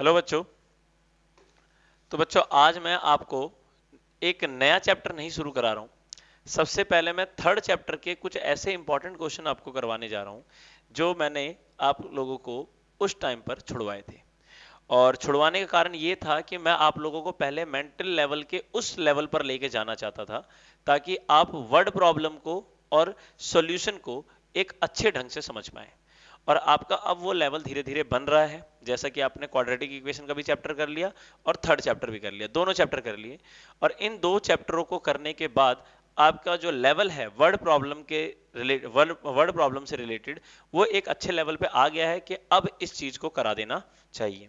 Hello बच्चों तो बच्चों आज मैं आपको एक नया चैप्टर नहीं शुरू करा रहा हूँ सबसे पहले मैं थर्ड चैप्टर के कुछ ऐसे इंपॉर्टेंट क्वेश्चन आपको करवाने जा रहा हूँ जो मैंने आप लोगों को उस टाइम पर छुड़वाए थे और छुड़वाने का कारण ये था कि मैं आप लोगों को पहले मेंटल लेवल के उस लेवल पर लेके जाना चाहता था ताकि आप वर्ड प्रॉब्लम को और सोल्यूशन को एक अच्छे ढंग से समझ पाए और आपका अब वो लेवल धीरे धीरे बन रहा है जैसा कि आपने क्वाड्रेटिक इक्वेशन का भी चैप्टर कर लिया और थर्ड चैप्टर भी कर लिया दोनों चैप्टर कर लिए और इन दो चैप्टरों को करने के बाद आपका जो लेवल है वर्ड प्रॉब्लम के वर्ड वर्ड प्रॉब्लम से रिलेटेड वो एक अच्छे लेवल पे आ गया है कि अब इस चीज को करा देना चाहिए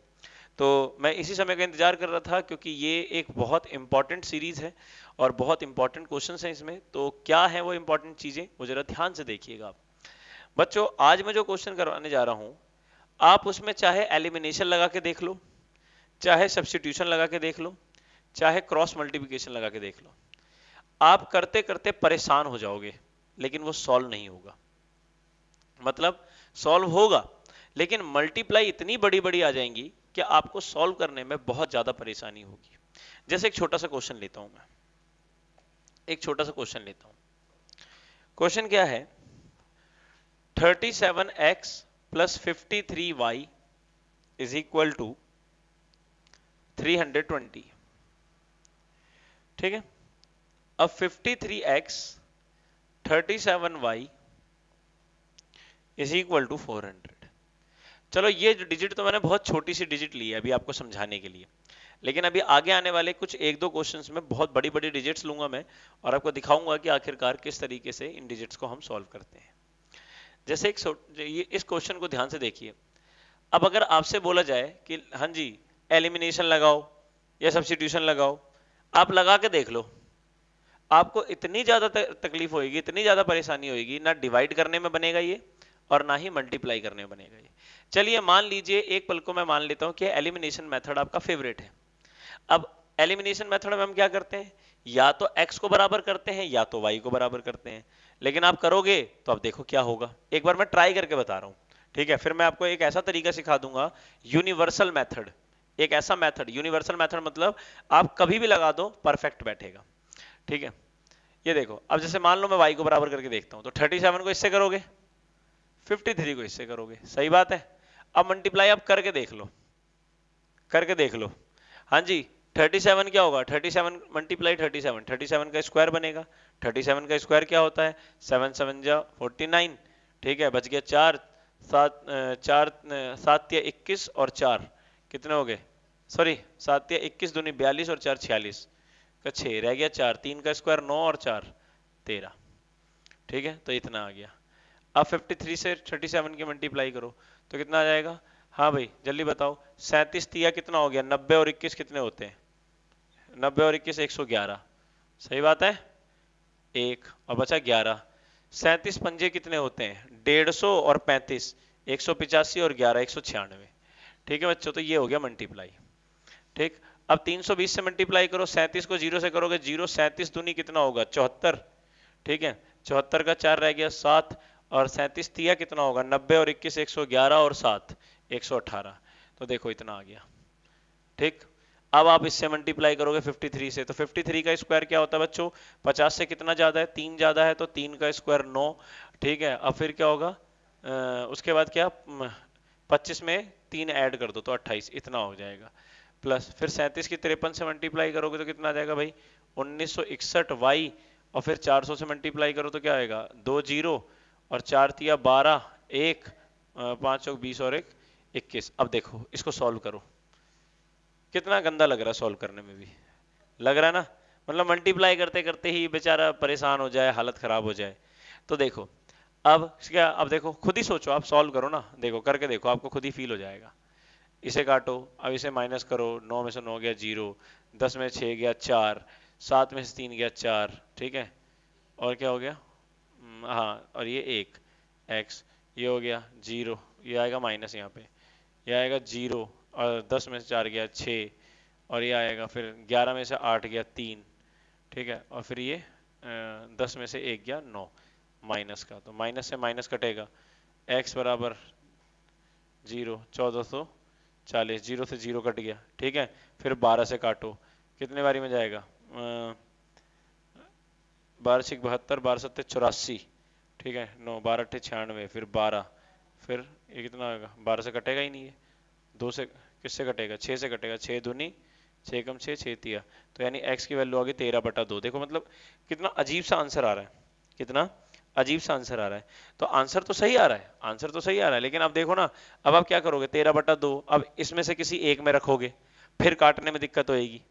तो मैं इसी समय का इंतजार कर रहा था क्योंकि ये एक बहुत इंपॉर्टेंट सीरीज है और बहुत इंपॉर्टेंट क्वेश्चन है इसमें तो क्या है वो इंपॉर्टेंट चीजें वो जरा ध्यान से देखिएगा आप बच्चों आज मैं जो क्वेश्चन करवाने जा रहा हूं आप उसमें चाहे एलिमिनेशन लगा के देख लो चाहे सब्सिट्यूशन लगा के देख लो चाहे क्रॉस मल्टीप्लिकेशन लगा के देख लो आप करते करते परेशान हो जाओगे लेकिन वो सॉल्व नहीं होगा मतलब सॉल्व होगा लेकिन मल्टीप्लाई इतनी बड़ी बड़ी आ जाएंगी कि आपको सॉल्व करने में बहुत ज्यादा परेशानी होगी जैसे एक छोटा सा क्वेश्चन लेता हूं मैं एक छोटा सा क्वेश्चन लेता हूं क्वेश्चन क्या है thirty seven X plus fifty three Y is equal to three hundred twenty ठीक है अब fifty three X thirty seven Y is equal to four hundred चलो ये जो डिजिट तो मैंने बहुत छोटी सी डिजिट ली है अभी आपको समझाने के लिए लेकिन अभी आगे आने वाले कुछ एक दो क्वेश्चंस में बहुत बड़ी बड़ी डिजिट्स लूंगा मैं और आपको दिखाऊंगा कि आखिरकार किस तरीके से इन डिजिट्स को हम सॉल्व करते हैं जैसे एक इस क्वेश्चन को ध्यान से देखिए अब अगर आपसे बोला जाए कि हाँ जी एलिमिनेशन लगाओ या सब्सिट्यूशन लगाओ आप लगा के देख लो आपको इतनी ज़्यादा तकलीफ होगी इतनी ज़्यादा परेशानी होगी ना डिवाइड करने में बनेगा ये और ना ही मल्टीप्लाई करने में बनेगा ये चलिए मान लीजिए एक पल को मैं मान लेता हूँ कि एलिमिनेशन मेथड आपका फेवरेट है अब एलिमिनेशन मेथड में हम क्या करते हैं या तो एक्स को बराबर करते हैं या तो वाई को बराबर करते हैं लेकिन आप करोगे तो आप देखो क्या होगा एक बार मैं ट्राई करके बता रहा हूँ ठीक है फिर मैं आपको एक ऐसा तरीका सिखा दूंगा यूनिवर्सल मैथड एक ऐसा मैथड यूनिवर्सल मैथड मतलब आप कभी भी लगा दो परफेक्ट बैठेगा ठीक है ये देखो अब जैसे मान लो मैं वाई को बराबर करके देखता हूं तो 37 को इससे करोगे 53 को इससे करोगे सही बात है अब मल्टीप्लाई आप करके देख लो करके देख लो हाँ जी 37 क्या होगा 37 सेवन मल्टीप्लाई थर्टी सेवन का स्क्वायर बनेगा थर्टी सेवन का स्क्वायर क्या होता है सेवन सेवन जा फोर्टी नाइन ठीक है बच गया चार सात चार सात या इक्कीस और चार कितने हो गए सॉरी सात या इक्कीस दूनी बयालीस और चार छियालीस का छः रह गया चार तीन का स्क्वायर नौ और चार तेरह ठीक है तो इतना आ गया अब 53 से 37 की मल्टीप्लाई करो तो कितना आ जाएगा हाँ भाई जल्दी बताओ सैंतीस तिया कितना हो गया नब्बे और इक्कीस कितने होते हैं नब्बे और इक्कीस एक सौ ग्यारह सही बात है एक और बचा ग्यारह सैंतीस पंजे कितने होते हैं डेढ़ सौ और पैंतीस एक सौ पिचासी और ग्यारह एक सौ छियानवे ठीक है बच्चों तो ये हो गया मल्टीप्लाई ठीक अब 320 से मल्टीप्लाई करो सैंतीस को जीरो से करोगे जीरो सैंतीस दूनी कितना होगा चौहत्तर ठीक है चौहत्तर का चार रह गया सात और सैंतीस तिया कितना होगा नब्बे और इक्कीस एक सौ ग्यारह और सात एक सौ अठारह तो देखो इतना आ गया ठीक अब आप इससे मल्टीप्लाई करोगे 53 से तो 53 का स्क्वायर क्या होता है बच्चों 50 से कितना ज़्यादा है तीन ज़्यादा है तो तीन का स्क्वायर नौ ठीक है अब फिर क्या होगा आ, उसके बाद क्या 25 में तीन ऐड कर दो तो 28 इतना हो जाएगा प्लस फिर 37 की तिरपन से मल्टीप्लाई करोगे तो कितना आ जाएगा भाई उन्नीस वाई और फिर 400 से मल्टीप्लाई करो तो क्या आएगा दो जीरो और चार तिया बारह एक पाँच सौ बीस और एक इक्कीस अब देखो इसको सॉल्व करो कितना गंदा लग रहा है सॉल्व करने में भी लग रहा है ना मतलब मल्टीप्लाई करते करते ही बेचारा परेशान हो जाए हालत खराब हो जाए तो देखो अब क्या अब देखो खुद ही सोचो आप सॉल्व करो ना देखो करके देखो आपको खुद ही फील हो जाएगा इसे काटो अब इसे माइनस करो नौ में से नौ गया जीरो दस में छः गया चार सात में से तीन गया चार ठीक है और क्या हो गया हम्म, हाँ और ये एक एक्स ये हो गया जीरो ये आएगा माइनस यहाँ पे ये आएगा जीरो और दस में से चार गया छः और ये आएगा फिर ग्यारह में से आठ गया तीन ठीक है और फिर ये दस में से एक गया नौ माइनस का तो माइनस से माइनस कटेगा एक्स बराबर जीरो चौदह सौ चालीस जीरो से जीरो कट गया ठीक है फिर बारह से काटो कितने बारी में जाएगा बारह से बहत्तर बारह सत्तर चौरासी ठीक है नौ बारह अट्ठे छियानवे फिर बारह फिर ये कितना आएगा बारह से कटेगा ही नहीं है दो से किससे कटेगा छः से कटेगा छः दूनी छः कम छः छः तिया तो यानी एक्स की वैल्यू आ गई तेरह बटा दो देखो मतलब कितना अजीब सा आंसर आ रहा है कितना अजीब सा आंसर आ रहा है तो आंसर तो सही आ रहा है आंसर तो सही आ रहा है लेकिन अब देखो ना अब आप क्या करोगे तेरह बटा दो अब इसमें से किसी एक में रखोगे फिर काटने में दिक्कत होएगी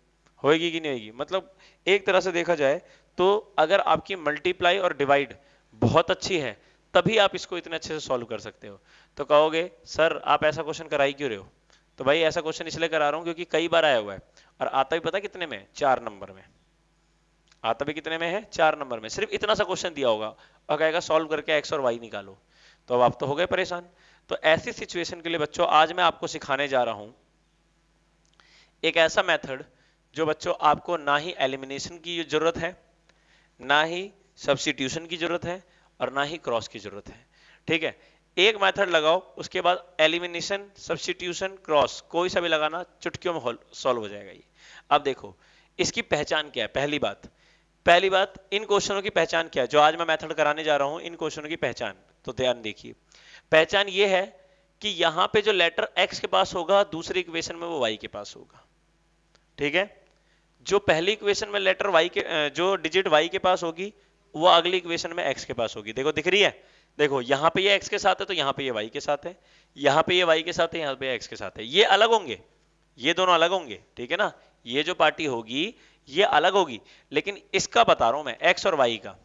होएगी कि नहीं होएगी मतलब एक तरह से देखा जाए तो अगर आपकी मल्टीप्लाई और डिवाइड बहुत अच्छी है तभी आप इसको इतने अच्छे से सॉल्व कर सकते हो तो कहोगे सर आप ऐसा क्वेश्चन कराई क्यों रहे हो तो भाई ऐसा क्वेश्चन इसलिए करा रहा हूं क्योंकि कई बार आया हुआ है और आता भी पता कितने में चार नंबर में आता भी कितने में है चार नंबर में सिर्फ इतना सा क्वेश्चन दिया होगा और कहेगा सॉल्व करके एक्स और वाई निकालो तो अब आप तो हो गए परेशान तो ऐसी सिचुएशन के लिए बच्चों आज मैं आपको सिखाने जा रहा हूं एक ऐसा मेथड जो बच्चों आपको ना ही एलिमिनेशन की जरूरत है ना ही सब्सिट्यूशन की जरूरत है और ना ही क्रॉस की जरूरत है ठीक है एक मेथड लगाओ उसके बाद एलिमिनेशन सब्सिट्यूशन क्रॉस कोई सा भी लगाना चुटकियों में सॉल्व हो जाएगा ये अब देखो इसकी पहचान क्या है पहली बात पहली बात इन क्वेश्चनों की पहचान क्या है जो आज मैं मेथड कराने जा रहा हूं इन क्वेश्चनों की पहचान तो ध्यान देखिए पहचान ये है कि यहां पे जो लेटर एक्स के पास होगा दूसरी इक्वेशन में वो वाई के पास होगा ठीक है जो पहली इक्वेशन में लेटर वाई के जो डिजिट वाई के पास होगी वो अगली इक्वेशन में एक्स के पास होगी देखो दिख रही है देखो यहां पे ये x के साथ है तो यहां पे ये वाई के साथ है यहां पे ये वाई के साथ है यहां पे x के साथ है ये अलग होंगे ये दोनों अलग होंगे ठीक है ना ये जो पार्टी होगी ये अलग होगी लेकिन इसका बता रहा हूं मैं एक्स और वाई का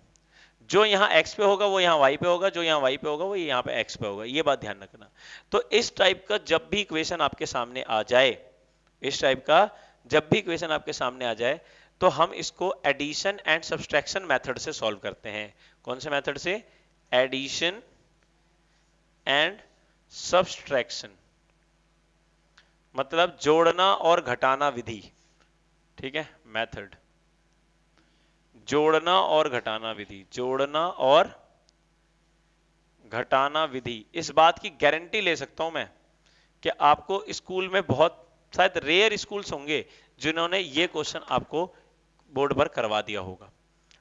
जो यहाँ एक्स पे होगा वो यहाँ वाई पे होगा जो यहाँ वाई पे होगा वो यहाँ पे एक्स पे होगा ये बात ध्यान रखना तो इस टाइप का जब भी इक्वेशन आपके सामने आ जाए इस टाइप का जब भी इक्वेशन आपके सामने आ जाए तो हम इसको एडिशन एंड सब्सट्रैक्शन मेथड से सॉल्व करते हैं कौन से मेथड से addition एंड सब्सट्रैक्शन मतलब जोड़ना और घटाना विधि ठीक है मेथड जोड़ना और घटाना विधि जोड़ना और घटाना विधि इस बात की गारंटी ले सकता हूं मैं कि आपको स्कूल में बहुत शायद रेयर स्कूल्स होंगे जिन्होंने ये क्वेश्चन आपको बोर्ड पर करवा दिया होगा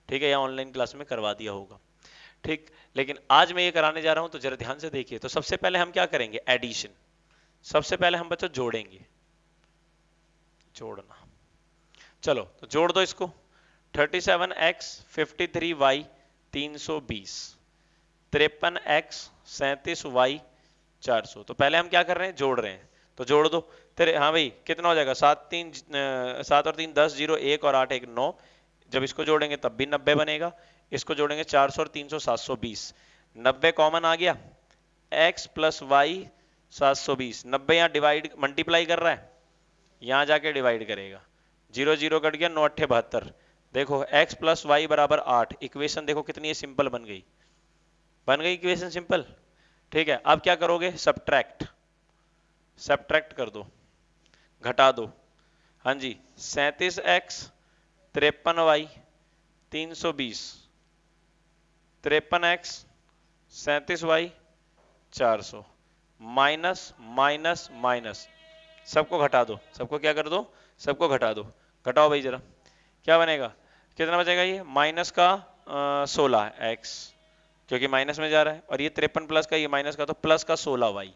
ठीक है या ऑनलाइन क्लास में करवा दिया होगा ठीक लेकिन आज मैं ये कराने जा रहा हूं तो जरा ध्यान से देखिए तो सबसे पहले हम क्या करेंगे एडिशन सबसे पहले हम बच्चों जोड़ेंगे जोड़ना चलो तो जोड़ दो इसको 37x 53y 320 53x 37y 400 तो पहले हम क्या कर रहे हैं जोड़ रहे हैं तो जोड़ दो तेरे हाँ भाई कितना हो जाएगा सात तीन सात और तीन दस जीरो एक और आठ एक नौ जब इसको जोड़ेंगे तब भी नब्बे बनेगा इसको जोड़ेंगे 400 और 300 720 90 कॉमन आ गया x प्लस वाई सात सौ बीस नब्बे यहाँ डिवाइड मल्टीप्लाई कर रहा है यहाँ जाके डिवाइड करेगा जीरो जीरो कट गया नौ अट्ठे बहत्तर देखो x प्लस वाई बराबर आठ इक्वेशन देखो कितनी है सिंपल बन गई बन गई इक्वेशन सिंपल ठीक है अब क्या करोगे सब्ट्रैक्ट सब्ट्रैक्ट कर दो घटा दो हाँ जी सैतीस एक्स तिरपन वाई तीन सौ बीस तिरपन एक्स सैंतीस वाई चार सौ माइनस माइनस माइनस सबको घटा दो सबको क्या कर दो सबको घटा दो घटाओ भाई जरा क्या बनेगा कितना बचेगा ये माइनस का सोलह एक्स क्योंकि माइनस में जा रहा है और ये तिरपन प्लस का ये माइनस का तो प्लस का सोलह वाई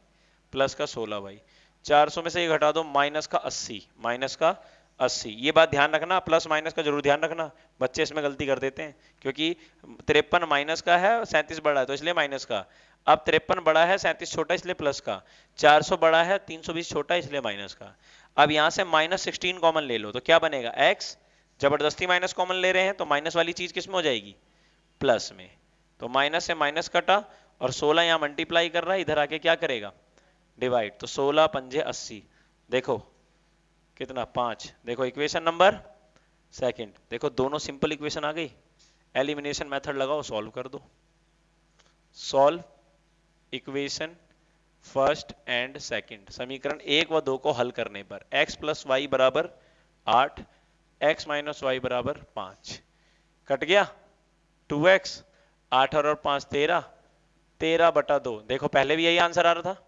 प्लस का सोलह वाई चार सौ में से ये घटा दो माइनस का अस्सी माइनस का अस्सी ये बात ध्यान रखना प्लस माइनस का जरूर ध्यान रखना बच्चे इसमें गलती कर देते हैं क्योंकि तिरपन माइनस का है सैंतीस बड़ा है तो इसलिए माइनस का अब तिरपन बड़ा है सैंतीस छोटा इसलिए प्लस का सौ बड़ा है बीस छोटा इसलिए माइनस का अब यहाँ से माइनस सिक्सटीन कॉमन ले लो तो क्या बनेगा एक्स जबरदस्ती माइनस कॉमन ले रहे हैं तो माइनस वाली चीज किस में हो जाएगी प्लस में तो माइनस से माइनस कटा और सोलह यहाँ मल्टीप्लाई कर रहा है इधर आके क्या करेगा डिवाइड तो सोलह पंजे अस्सी देखो कितना पांच देखो इक्वेशन नंबर सेकंड देखो दोनों सिंपल इक्वेशन आ गई एलिमिनेशन मेथड लगाओ सॉल्व कर दो solve equation first and second समीकरण एक व दो को हल करने पर एक्स प्लस वाई बराबर आठ एक्स माइनस वाई बराबर पांच कट गया टू एक्स आठ और पांच तेरह तेरह बटा दो देखो पहले भी यही आंसर आ रहा था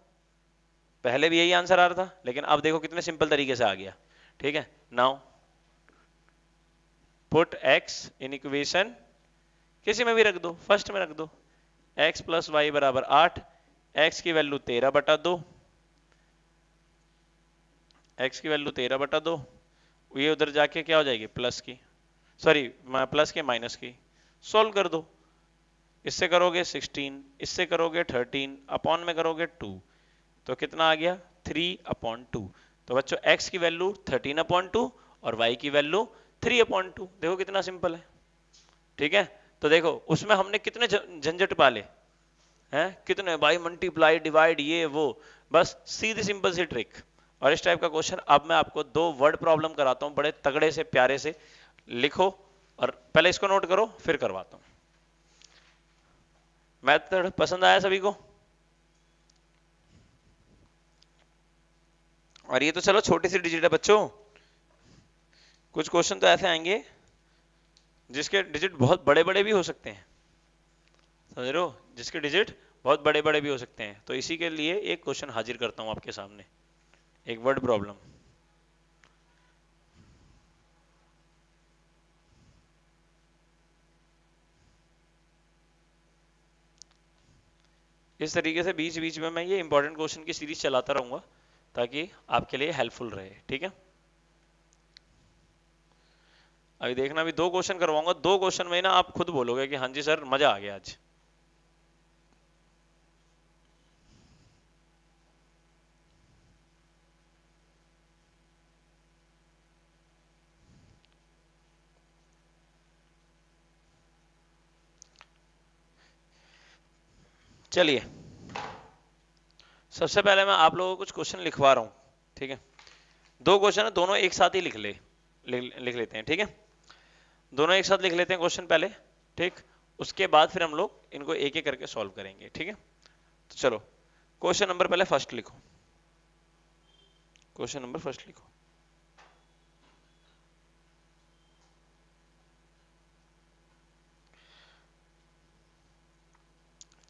पहले भी यही आंसर आ रहा था लेकिन अब देखो कितने सिंपल तरीके से आ गया ठीक है now put X in equation किसी में भी रख दो फर्स्ट में रख दो x प्लस वाई बराबर आठ एक्स की वैल्यू तेरह बटा दो एक्स की वैल्यू तेरह बटा दो ये उधर जाके क्या हो जाएगी प्लस की सॉरी प्लस के माइनस की सॉल्व कर दो इससे करोगे 16 इससे करोगे 13 अपॉन में करोगे टू तो कितना आ गया थ्री अपॉइंट टू तो बच्चों एक्स की वैल्यू थर्टीन अपॉइंट टू और वाई की वैल्यू थ्री अपॉइंट टू देखो कितना सिंपल है ठीक है तो देखो उसमें हमने कितने झंझट पाले हैं कितने भाई मल्टीप्लाई डिवाइड ये वो बस सीधी सिंपल सी ट्रिक और इस टाइप का क्वेश्चन अब मैं आपको दो वर्ड प्रॉब्लम कराता हूं बड़े तगड़े से प्यारे से लिखो और पहले इसको नोट करो फिर करवाता हूं मैथड पसंद आया सभी को और ये तो चलो छोटी सी डिजिट है बच्चों कुछ क्वेश्चन तो ऐसे आएंगे जिसके डिजिट बहुत बड़े बड़े भी हो सकते हैं समझ रहे हो जिसके डिजिट बहुत बड़े बड़े भी हो सकते हैं तो इसी के लिए एक क्वेश्चन हाजिर करता हूं आपके सामने एक वर्ड प्रॉब्लम इस तरीके से बीच बीच में मैं ये इंपॉर्टेंट क्वेश्चन की सीरीज चलाता रहूंगा ताकि आपके लिए हेल्पफुल रहे ठीक है अभी देखना अभी दो क्वेश्चन करवाऊंगा दो क्वेश्चन में ना आप खुद बोलोगे कि हाँ जी सर मजा आ गया आज चलिए सबसे पहले मैं आप लोगों को कुछ क्वेश्चन लिखवा रहा हूँ ठीक है दो क्वेश्चन है दोनों एक साथ ही लिख ले लिख, लिख लेते हैं ठीक है दोनों एक साथ लिख लेते हैं क्वेश्चन पहले ठीक उसके बाद फिर हम लोग इनको एक एक करके सॉल्व करेंगे ठीक है तो चलो क्वेश्चन नंबर पहले फर्स्ट लिखो क्वेश्चन नंबर फर्स्ट लिखो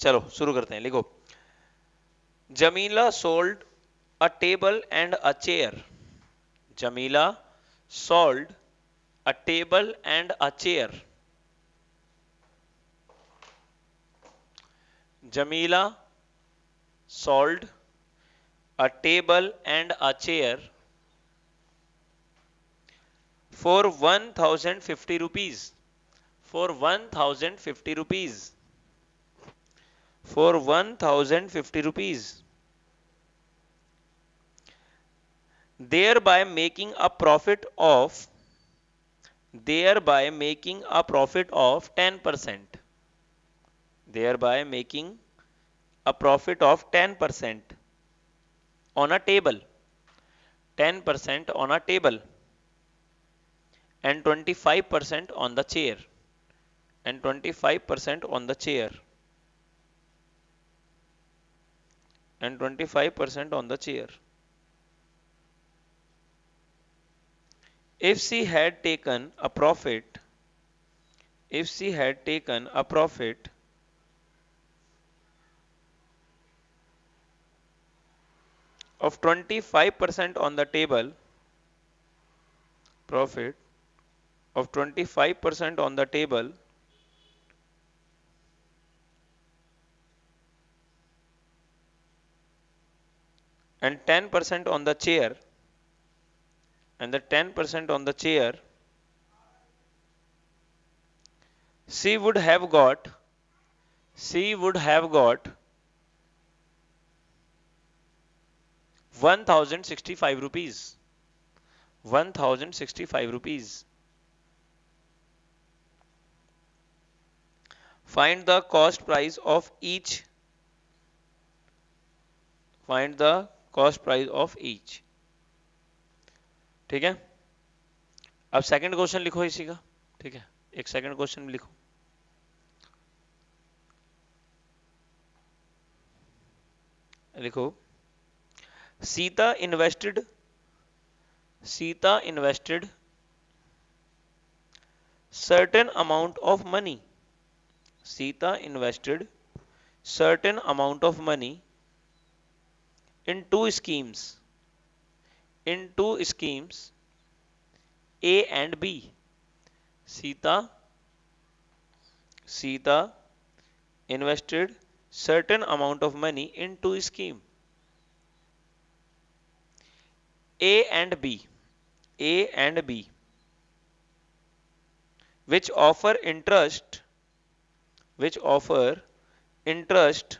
चलो शुरू करते हैं लिखो Jamila sold a table and a chair. Jamila sold a table and a chair. Jamila sold a table and a chair for 1050 rupees. For 1050 rupees for 1050 rupees thereby making a profit of thereby making a profit of 10% thereby making a profit of 10% on a table 10% on a table and 25% on the chair and 25% on the chair and 25% on the chair. If she had taken a profit, if she had taken a profit of 25% on the table, profit of 25% on the table and 10% on the chair and the 10% on the chair she would have got she would have got 1065 rupees 1065 rupees find the cost price of each find the cost price of each ठीक है अब second question लिखो इसी का ठीक है एक second question लिखो लिखो Sita invested Sita invested certain amount of money Sita invested certain amount of money in two schemes in two schemes a and b sita sita invested certain amount of money in two scheme a and b a and b which offer interest which offer interest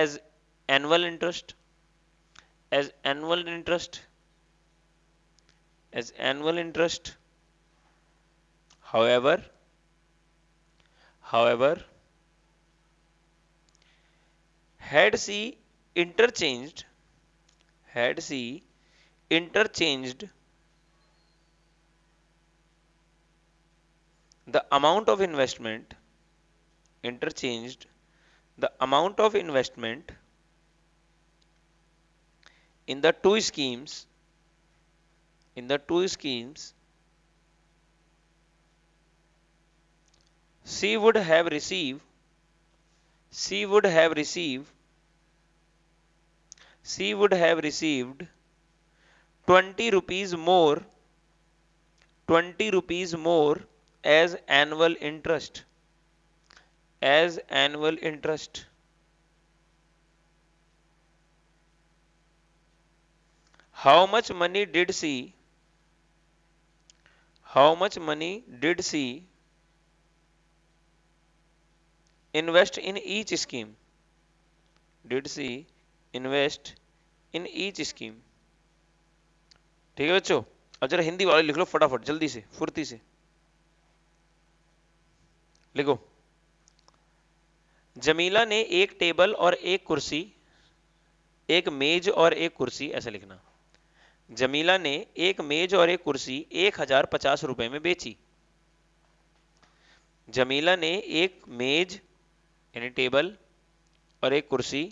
as annual interest as annual interest as annual interest however however had C interchanged had C interchanged the amount of investment interchanged the amount of investment in the two schemes in the two schemes she would have received she would have received she would have received 20 rupees more 20 rupees more as annual interest as annual interest how much money did she how much money did she invest in each scheme did she invest in each scheme ठीक है बच्चों अब जरा हिंदी वाले लिख लो फटाफट जल्दी से फुर्ती से लिखो जमीला ने एक टेबल और एक कुर्सी एक मेज और एक कुर्सी ऐसे लिखना जमीला ने एक मेज और एक कुर्सी एक हजार पचास रुपए में बेची जमीला ने एक मेज यानी टेबल और एक कुर्सी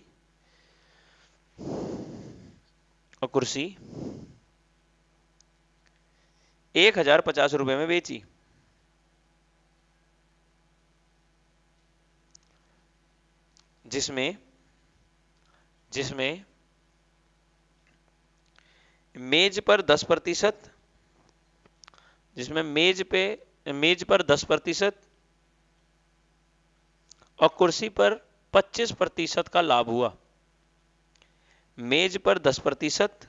और कुर्सी एक हजार पचास रुपए में बेची जिसमें जिसमें मेज पर 10 प्रतिशत जिसमें मेज पे मेज पर 10 प्रतिशत और कुर्सी पर 25 प्रतिशत का लाभ हुआ मेज पर 10 प्रतिशत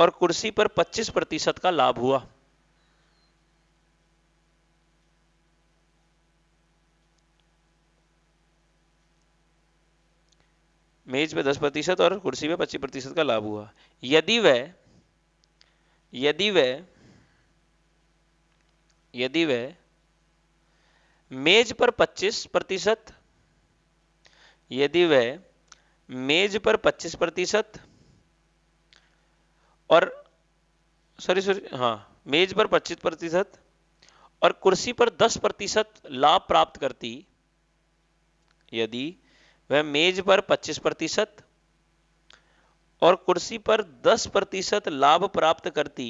और कुर्सी पर 25 प्रतिशत का लाभ हुआ मेज पे 10 प्रतिशत और कुर्सी पे 25 प्रतिशत का लाभ हुआ यदि वह यदि वह यदि वह मेज पर 25 प्रतिशत यदि वह मेज पर 25 प्रतिशत और सॉरी सॉरी हाँ मेज पर 25 प्रतिशत और कुर्सी पर 10 प्रतिशत लाभ प्राप्त करती यदि वह मेज पर 25 प्रतिशत और कुर्सी पर 10 प्रतिशत लाभ प्राप्त करती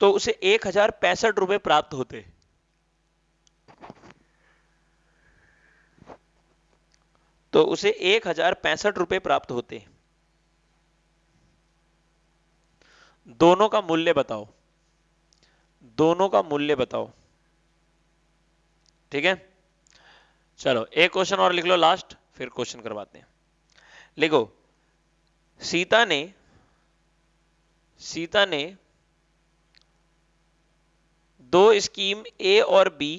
तो उसे एक हजार पैंसठ रुपए प्राप्त होते तो उसे एक हजार पैंसठ रुपए प्राप्त होते दोनों का मूल्य बताओ दोनों का मूल्य बताओ ठीक है चलो एक क्वेश्चन और लिख लो लास्ट फिर क्वेश्चन करवाते हैं लिखो सीता ने सीता ने दो स्कीम ए और बी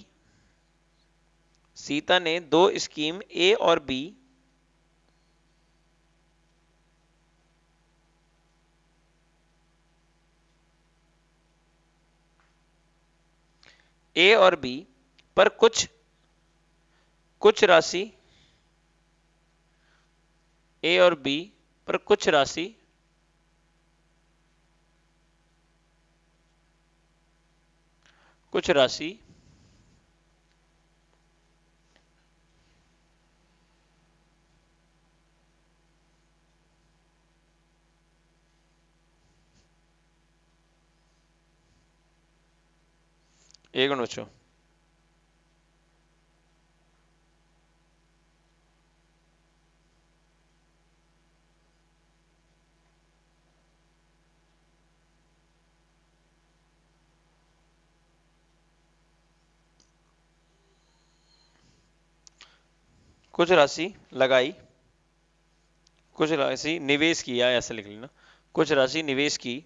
सीता ने दो स्कीम ए और बी ए और बी पर कुछ कुछ राशि ए और बी पर कुछ राशि कुछ राशि 1 कुछ राशि लगाई कुछ राशि निवेश किया ऐसे ऐसा लिख लेना कुछ राशि निवेश की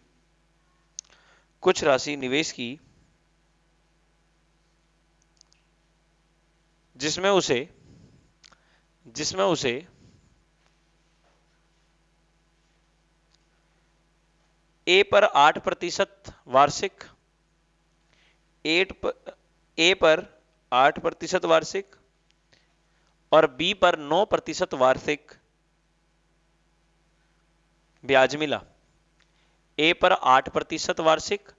कुछ राशि निवेश की जिसमें उसे जिसमें उसे ए पर आठ प्रतिशत वार्षिक एट पर, ए पर आठ प्रतिशत वार्षिक और बी पर नौ प्रतिशत वार्षिक ब्याज मिला ए पर आठ प्रतिशत वार्षिक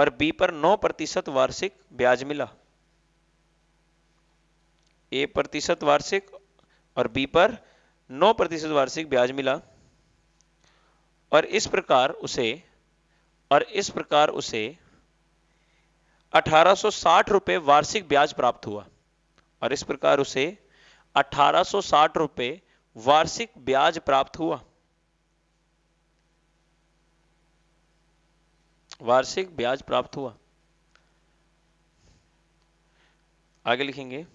और बी पर नौ प्रतिशत वार्षिक ब्याज मिला ए प्रतिशत वार्षिक और बी पर 9 प्रतिशत वार्षिक ब्याज मिला और इस प्रकार उसे और इस प्रकार उसे 1860 रुपए वार्षिक ब्याज प्राप्त हुआ और इस प्रकार उसे 1860 रुपए वार्षिक ब्याज प्राप्त हुआ वार्षिक ब्याज प्राप्त हुआ आगे लिखेंगे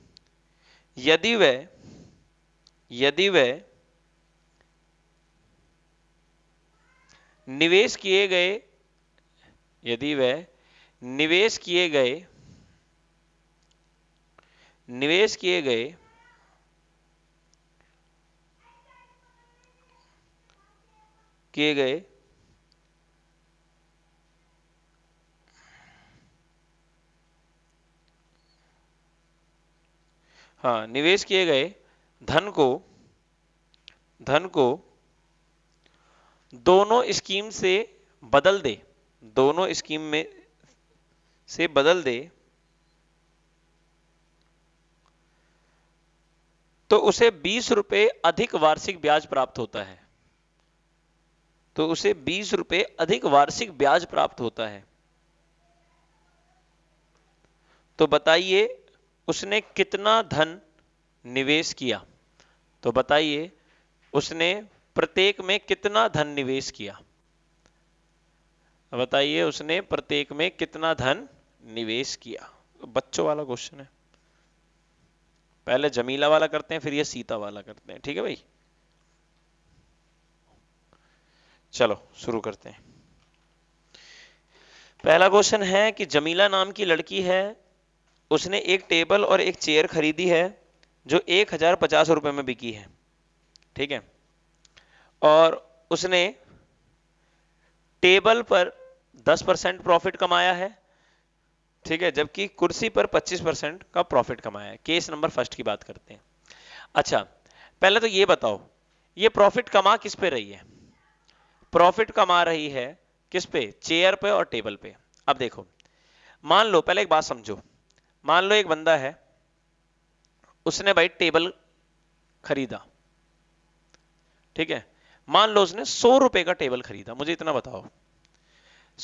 यदि वह यदि वह निवेश किए गए यदि वह निवेश किए गए निवेश किए गए किए गए हाँ निवेश किए गए धन को धन को दोनों स्कीम से बदल दे दोनों स्कीम में से बदल दे तो उसे बीस रुपए अधिक वार्षिक ब्याज प्राप्त होता है तो उसे बीस रुपए अधिक वार्षिक ब्याज प्राप्त होता है तो बताइए उसने कितना धन निवेश किया तो बताइए उसने प्रत्येक में कितना धन निवेश किया बताइए उसने प्रत्येक में कितना धन निवेश किया बच्चों वाला क्वेश्चन है पहले जमीला वाला करते हैं फिर ये सीता वाला करते हैं ठीक है भाई चलो शुरू करते हैं पहला क्वेश्चन है कि जमीला नाम की लड़की है उसने एक टेबल और एक चेयर खरीदी है जो एक हजार पचास रुपये में बिकी है ठीक है और उसने टेबल पर दस परसेंट प्रॉफिट कमाया है ठीक है जबकि कुर्सी पर पच्चीस परसेंट का प्रॉफिट कमाया है केस नंबर फर्स्ट की बात करते हैं अच्छा पहले तो ये बताओ ये प्रॉफिट कमा किस पे रही है प्रॉफिट कमा रही है किस पे चेयर पे और टेबल पे अब देखो मान लो पहले एक बात समझो मान लो एक बंदा है उसने भाई टेबल खरीदा ठीक है मान लो उसने सौ रुपए का टेबल खरीदा मुझे इतना बताओ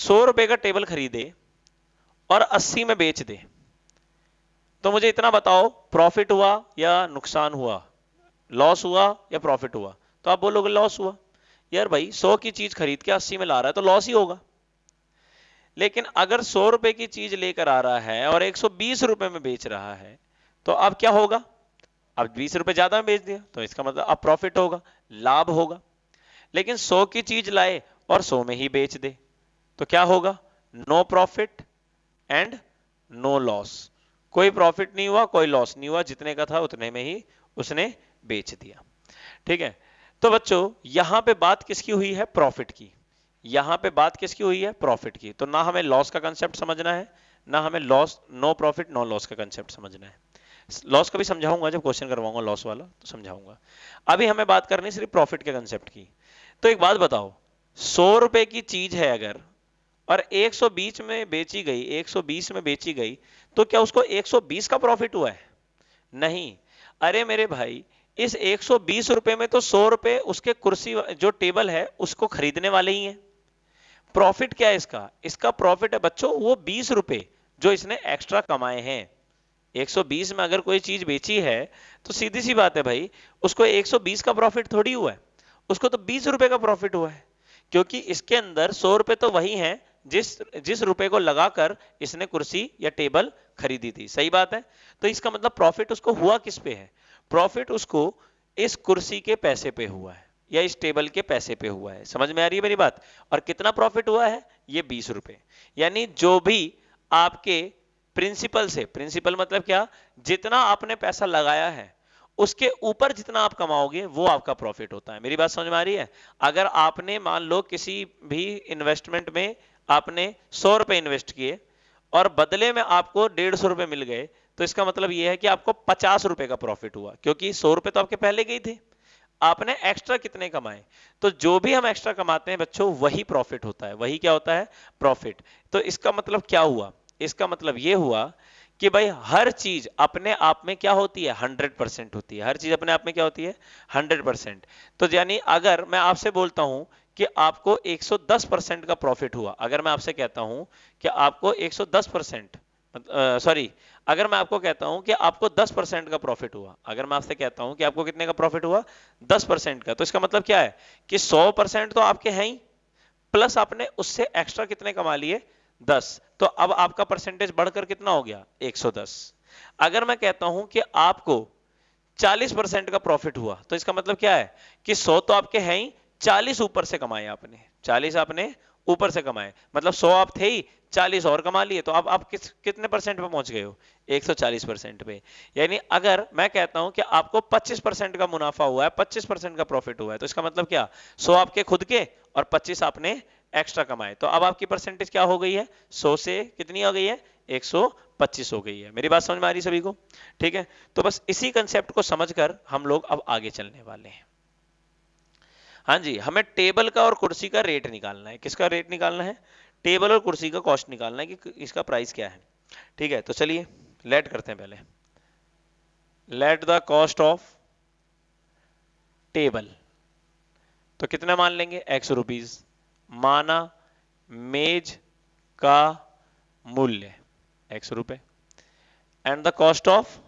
सौ रुपए का टेबल खरीदे और अस्सी में बेच दे तो मुझे इतना बताओ प्रॉफिट हुआ या नुकसान हुआ लॉस हुआ या प्रॉफिट हुआ तो आप बोलोगे लॉस हुआ यार भाई सौ की चीज खरीद के अस्सी में ला रहा है तो लॉस ही होगा लेकिन अगर सौ रुपए की चीज लेकर आ रहा है और एक सौ बीस रुपए में बेच रहा है तो अब क्या होगा अब बीस रुपए ज्यादा में बेच दिया तो इसका मतलब अब प्रॉफिट होगा लाभ होगा लेकिन सौ की चीज लाए और सौ में ही बेच दे तो क्या होगा no profit and no loss कोई प्रॉफिट नहीं हुआ कोई लॉस नहीं हुआ जितने का था उतने में ही उसने बेच दिया ठीक है तो बच्चों यहां पे बात किसकी हुई है प्रॉफिट की यहां पे बात किसकी हुई है प्रॉफिट की तो ना हमें लॉस का कंसेप्ट समझना है ना हमें loss no profit no loss का कंसेप्ट समझना है लॉस का भी समझाऊंगा जब क्वेश्चन करवाऊंगा लॉस वाला तो समझाऊंगा अभी हमें बात करनी सिर्फ प्रॉफिट के कंसेप्ट की तो एक बात बताओ सौ रुपए की चीज है अगर और 120 में बेची गई 120 में बेची गई तो क्या उसको 120 का प्रॉफिट हुआ है नहीं अरे मेरे भाई इस 120 रुपए में तो सौ रुपए उसके कुर्सी जो टेबल है उसको खरीदने वाले ही हैं प्रॉफिट क्या है इसका इसका प्रॉफिट है बच्चों वो बीस रुपए जो इसने एक्स्ट्रा कमाए हैं 120 में अगर कोई चीज बेची है तो सीधी सी बात है भाई उसको 120 का प्रॉफिट थोड़ी हुआ है उसको तो बीस रुपए का प्रॉफिट हुआ है क्योंकि इसके अंदर सौ रुपए तो वही है जिस जिस रुपए को लगाकर इसने कुर्सी या टेबल खरीदी थी सही बात है तो इसका मतलब प्रॉफिट उसको हुआ किस पे है प्रॉफिट उसको इस कुर्सी के पैसे पे हुआ है या इस टेबल के पैसे पे हुआ है समझ में आ रही है मेरी बात और कितना प्रॉफिट हुआ है ये बीस रुपए यानी जो भी आपके प्रिंसिपल से प्रिंसिपल मतलब क्या जितना आपने पैसा लगाया है उसके ऊपर जितना आप कमाओगे वो आपका प्रॉफिट होता है मेरी बात समझ में आ रही है अगर आपने मान लो किसी भी इन्वेस्टमेंट में आपने सौ रुपए इन्वेस्ट किए और बदले में आपको डेढ़ सौ रुपए मिल गए तो इसका मतलब यह है कि आपको पचास रुपए का प्रॉफिट हुआ क्योंकि सौ रुपए तो आपके पहले गई थी आपने एक्स्ट्रा कितने कमाए तो जो भी हम एक्स्ट्रा कमाते हैं बच्चों वही प्रॉफिट होता है वही क्या होता है प्रॉफिट तो इसका मतलब क्या हुआ इसका मतलब ये हुआ कि भाई हर चीज अपने आप में क्या होती है 100 परसेंट होती है हर चीज अपने आप में क्या होती है 100 परसेंट तो यानी अगर मैं आपसे बोलता हूं कि आपको 110 परसेंट का प्रॉफिट हुआ अगर मैं आपसे कहता हूं कि आपको 110 परसेंट सॉरी अगर मैं आपको कहता हूं कि आपको 10 परसेंट का प्रॉफिट हुआ अगर मैं आपसे कहता हूं कि आपको कितने का प्रॉफिट हुआ 10 परसेंट का तो इसका मतलब क्या है कि 100 परसेंट तो आपके हैं ही प्लस आपने उससे एक्स्ट्रा कितने कमा लिए 10 तो अब आपका परसेंटेज बढ़कर कितना हो गया 110 अगर मैं कहता हूं कि आपको 40 परसेंट का प्रॉफिट हुआ तो इसका मतलब क्या है कि सौ तो आपके हैं ही चालीस ऊपर से कमाए आपने चालीस आपने ऊपर से कमाए मतलब सौ आप थे ही चालीस और कमा लिए तो आप, आप किस कितने परसेंट पे पहुंच गए हो 140 परसेंट पे यानी अगर मैं कहता हूं कि आपको 25 परसेंट का मुनाफा हुआ है 25 परसेंट का प्रॉफिट हुआ है तो इसका मतलब क्या 100 आपके खुद के और 25 आपने एक्स्ट्रा कमाए तो अब आपकी परसेंटेज क्या हो गई है 100 से कितनी हो गई है 125 हो गई है मेरी बात समझ में आ रही सभी को ठीक है तो बस इसी कंसेप्ट को समझ हम लोग अब आगे चलने वाले हैं हाँ जी हमें टेबल का और कुर्सी का रेट निकालना है किसका रेट निकालना है टेबल और कुर्सी का कॉस्ट निकालना है कि इसका प्राइस क्या है ठीक है तो चलिए लेट करते हैं पहले let the cost of table तो कितना मान लेंगे एक्स रुपीज माना मेज का मूल्य एक्स रुपए and the cost of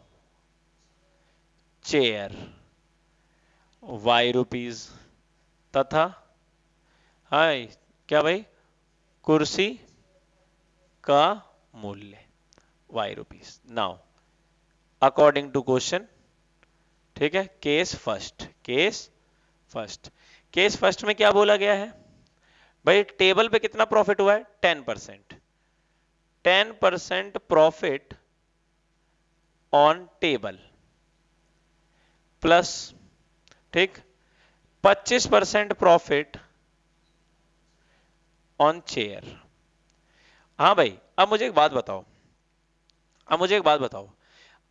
chair y rupees तथा हाँ क्या भाई कुर्सी का मूल्य y rupees now according to question ठीक है case first case first case first में क्या बोला गया है भाई टेबल पे कितना प्रॉफिट हुआ है ten percent ten percent profit on table plus ठीक 25 परसेंट प्रॉफिट ऑन चेयर हाँ भाई अब मुझे एक बात बताओ अब मुझे एक बात बताओ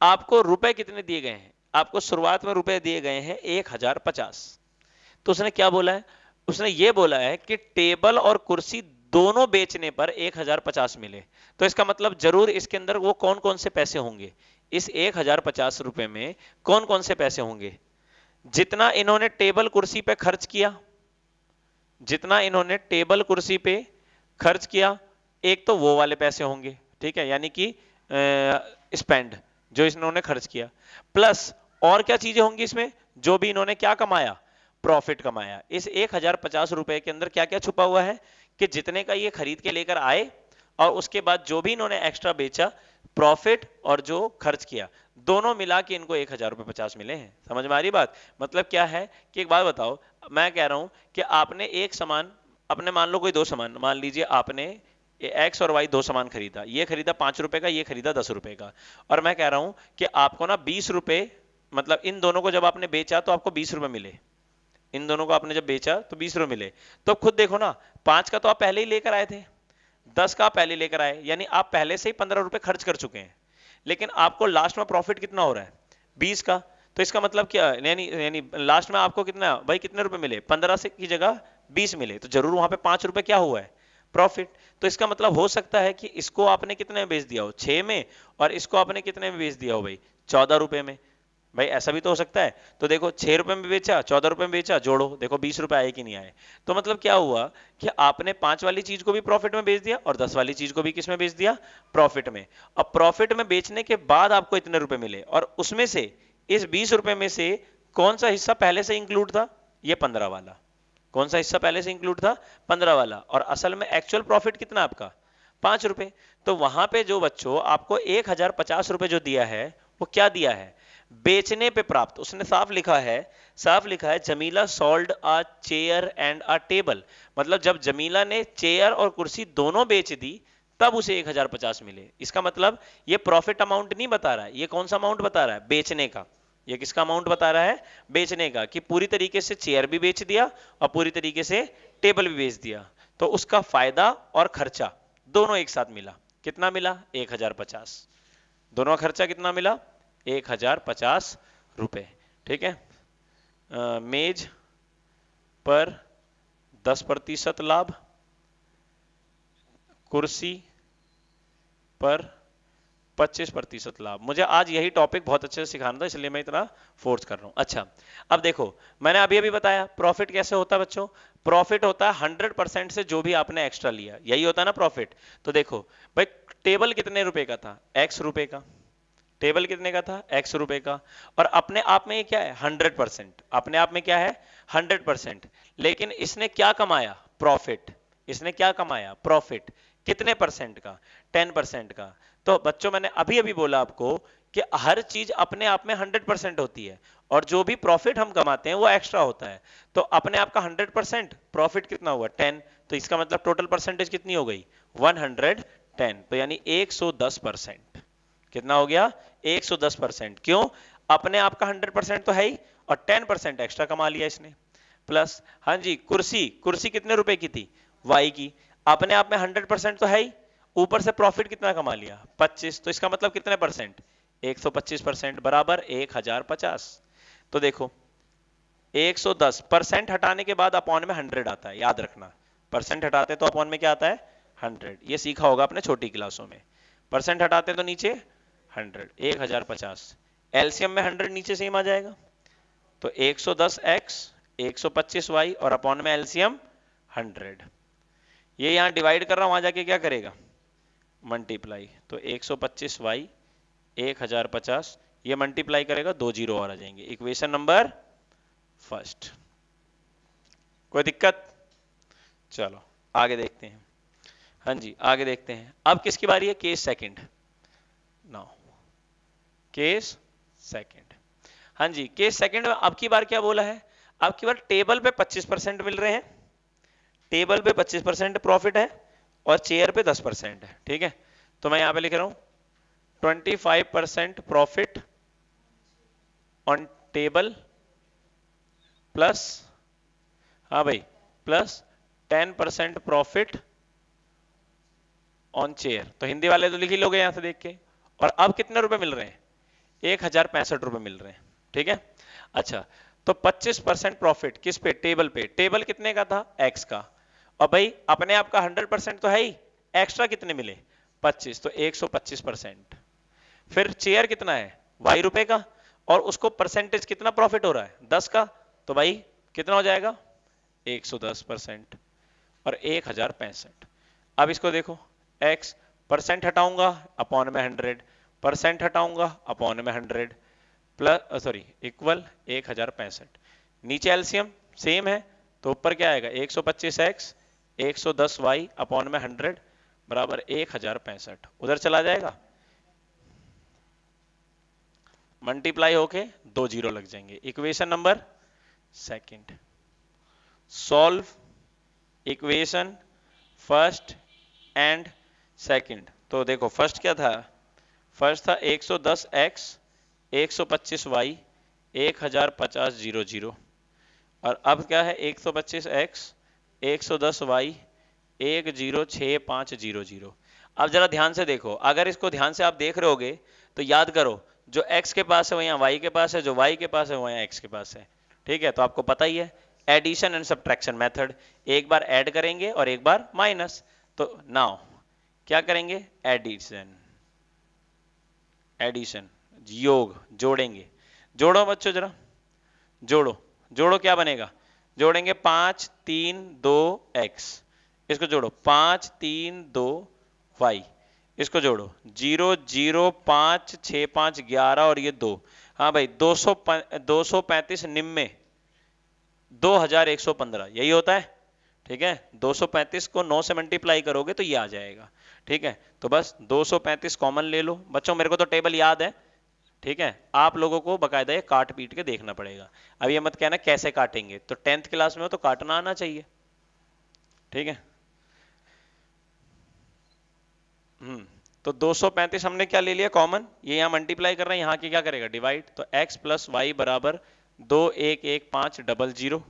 आपको रुपए कितने दिए गए हैं आपको शुरुआत में रुपए दिए गए हैं एक हजार पचास तो उसने क्या बोला है उसने ये बोला है कि टेबल और कुर्सी दोनों बेचने पर एक हजार पचास मिले तो इसका मतलब जरूर इसके अंदर वो कौन कौन से पैसे होंगे इस एक हजार पचास रुपए में कौन कौन से पैसे होंगे जितना इन्होंने टेबल कुर्सी पे खर्च किया जितना इन्होंने टेबल कुर्सी पे खर्च किया एक तो वो वाले पैसे होंगे ठीक है यानी कि स्पेंड जो इन्होंने खर्च किया प्लस और क्या चीजें होंगी इसमें जो भी इन्होंने क्या कमाया प्रॉफिट कमाया इस एक हजार पचास रुपए के अंदर क्या क्या छुपा हुआ है कि जितने का ये खरीद के लेकर आए और उसके बाद जो भी इन्होंने एक्स्ट्रा बेचा प्रॉफिट और जो खर्च किया दोनों मिला के इनको एक हजार रुपये पचास मिले हैं समझ में आ रही बात मतलब क्या है कि एक बात बताओ मैं कह रहा हूं कि आपने एक सामान अपने मान लो कोई दो सामान मान लीजिए आपने एक्स और वाई दो सामान खरीदा ये खरीदा पांच रुपए का ये खरीदा दस रुपए का और मैं कह रहा हूं कि आपको ना बीस रुपए मतलब इन दोनों को जब आपने बेचा तो आपको बीस रुपए मिले इन दोनों को आपने जब बेचा तो बीस रुपए मिले तो खुद देखो ना पांच का तो आप पहले ही लेकर आए थे दस का आप पहले लेकर आए यानी आप पहले से ही पंद्रह रुपए खर्च कर चुके हैं लेकिन आपको लास्ट में प्रॉफिट कितना हो रहा है बीस का तो इसका मतलब क्या यानी यानी लास्ट में आपको कितना भाई कितने रुपए मिले पंद्रह से की जगह बीस मिले तो जरूर वहां पे पांच रुपए क्या हुआ है प्रॉफिट तो इसका मतलब हो सकता है कि इसको आपने कितने में बेच दिया हो छह में और इसको आपने कितने में बेच दिया हो भाई चौदह रुपए में भाई ऐसा भी तो हो सकता है तो देखो छह रुपए में बेचा चौदह रुपए में बेचा जोड़ो देखो बीस रुपए आए कि नहीं आए तो मतलब क्या हुआ कि आपने पांच वाली चीज को भी प्रॉफिट में बेच दिया और दस वाली चीज को भी किस में बेच दिया प्रॉफिट में अब प्रॉफिट में बेचने के बाद आपको इतने रुपए मिले और उसमें से इस बीस रुपए में से कौन सा हिस्सा पहले से इंक्लूड था ये पंद्रह वाला कौन सा हिस्सा पहले से इंक्लूड था पंद्रह वाला और असल में एक्चुअल प्रॉफिट कितना आपका पांच रुपए तो वहां पे जो बच्चों आपको एक हजार पचास रुपए जो दिया है वो क्या दिया है बेचने पे प्राप्त उसने साफ लिखा है साफ लिखा है Jamila sold a chair and a table मतलब जब जमीला ने चेयर और कुर्सी दोनों बेच दी तब उसे एक हजार पचास मिले इसका मतलब ये प्रॉफिट अमाउंट नहीं बता रहा है ये कौन सा अमाउंट बता रहा है बेचने का ये किसका अमाउंट बता रहा है बेचने का कि पूरी तरीके से चेयर भी बेच दिया और पूरी तरीके से टेबल भी बेच दिया तो उसका फायदा और खर्चा दोनों एक साथ मिला कितना मिला एक हजार पचास दोनों खर्चा कितना मिला एक हजार पचास रुपए ठीक है आ, मेज पर दस प्रतिशत लाभ कुर्सी पर 25 प्रतिशत लाभ मुझे आज यही टॉपिक बहुत अच्छे से सिखाना था इसलिए मैं इतना फोर्स कर रहा हूं अच्छा अब देखो मैंने अभी अभी बताया प्रॉफिट कैसे होता है बच्चों प्रॉफिट होता है 100 परसेंट से जो भी आपने एक्स्ट्रा लिया यही होता है ना प्रॉफिट तो देखो भाई टेबल कितने रुपए का था एक्स रुपए का टेबल कितने का था एक्स रुपए का और अपने आप में ये क्या है हंड्रेड परसेंट अपने आप में क्या है हंड्रेड परसेंट लेकिन इसने क्या कमाया प्रॉफिट इसने क्या कमाया प्रॉफिट कितने परसेंट का टेन परसेंट का तो बच्चों मैंने अभी अभी बोला आपको कि हर चीज अपने आप में हंड्रेड परसेंट होती है और जो भी प्रॉफिट हम कमाते हैं वो एक्स्ट्रा होता है तो अपने आप का हंड्रेड परसेंट प्रॉफिट कितना हुआ टेन तो इसका मतलब टोटल परसेंटेज कितनी हो गई वन हंड्रेड टेन तो यानी एक सौ दस परसेंट कितना हो गया 110 परसेंट क्यों अपने आप का 100 परसेंट तो है ही और 10 परसेंट एक्स्ट्रा कमा लिया इसने प्लस हाँ जी कुर्सी कुर्सी कितने रुपए की थी वाई की अपने आप में हंड्रेड तो है ही ऊपर से प्रॉफिट कितना कमा लिया पच्चीस तो इसका मतलब कितने परसेंट एक परसेंट बराबर एक तो देखो 110 परसेंट हटाने के बाद अपॉन में 100 आता है याद रखना परसेंट हटाते तो अपॉन में क्या आता है 100 ये सीखा होगा अपने छोटी क्लासों में परसेंट हटाते तो नीचे हंड्रेड एक हजार पचास एल्सियम में हंड्रेड नीचे सेम आ जाएगा तो एक सौ दस एक्स एक सौ पच्चीस वाई और अपॉन में एल्सियम हंड्रेड ये यहां डिवाइड कर रहा हूं वहां जाके क्या करेगा मल्टीप्लाई तो एक सौ पच्चीस वाई एक हजार पचास ये मल्टीप्लाई करेगा दो जीरो और आ जाएंगे इक्वेशन नंबर फर्स्ट कोई दिक्कत चलो आगे देखते हैं हाँ जी आगे देखते हैं अब किसकी बारी है case second now case second हाँ जी केस सेकंड में अब की बार क्या बोला है अब की बार टेबल पे 25 परसेंट मिल रहे हैं टेबल पे 25 परसेंट प्रॉफिट है और चेयर पे 10 परसेंट है ठीक है तो मैं यहां पे लिख रहा हूं 25 percent profit on table plus हाँ भाई plus 10 percent profit on chair तो हिंदी वाले तो लिख ही लोगे यहां से देख के और अब कितने रुपए मिल रहे हैं एक हजार पैंसठ रुपए मिल रहे हैं ठीक है अच्छा तो 25 परसेंट प्रॉफिट किस पे टेबल पे टेबल कितने का था एक्स का और भाई अपने आपका का 100 परसेंट तो है ही एक्स्ट्रा कितने मिले 25 तो 125 परसेंट फिर चेयर कितना है वाई रुपए का और उसको परसेंटेज कितना प्रॉफिट हो रहा है 10 का तो भाई कितना हो जाएगा 110 परसेंट और एक अब इसको देखो एक्स परसेंट हटाऊंगा अपॉन में हंड्रेड परसेंट हटाऊंगा अपॉन में हंड्रेड प्लस सॉरी इक्वल एक हजार पैंसठ नीचे एल्सियम सेम है तो ऊपर क्या आएगा एक सौ पच्चीस एक्स एक सौ दस वाई अपॉन में हंड्रेड बराबर एक हजार पैंसठ उधर चला जाएगा मल्टीप्लाई होके दो जीरो लग जाएंगे equation number second solve equation first and second तो देखो फर्स्ट क्या था फर्स्ट था 110x, x Y 1050 zero zero और अब क्या है 125 एक्स 110 वाई एक जीरो छः जीरो जीरो अब जरा ध्यान से देखो अगर इसको ध्यान से आप देख रहे होगे तो याद करो जो x के पास है वो यहाँ y के पास है जो y के पास है वो यहाँ x के पास है ठीक है तो आपको पता ही है एडिशन एंड सब्ट्रैक्शन मेथड एक बार ऐड करेंगे और एक बार माइनस तो नाउ क्या करेंगे एडिशन एडिशन योग जोड़ेंगे जोड़ो बच्चों जरा जोड़ो जोड़ो क्या बनेगा जोड़ेंगे पांच तीन दो एक्स इसको जोड़ो पांच तीन दो वाई इसको जोड़ो जीरो जीरो पांच छ पांच ग्यारह और ये दो हाँ भाई दो सौ दो सौ पैंतीस निम्बे दो हजार एक सौ पंद्रह यही होता है ठीक है दो सौ पैंतीस को नौ से मल्टीप्लाई करोगे तो ये आ जाएगा ठीक है तो बस 235 कॉमन ले लो बच्चों मेरे को तो टेबल याद है ठीक है आप लोगों को बकायदा ये काट पीट के देखना पड़ेगा अब ये मत कहना कैसे काटेंगे तो टेंथ क्लास में हो तो काटना आना चाहिए ठीक है हम्म तो 235 हमने क्या ले लिया कॉमन ये यहाँ मल्टीप्लाई कर रहे हैं यहाँ की क्या करेगा डिवाइड तो x प्लस वाई बराबर दो एक एक पांच डबल जीरो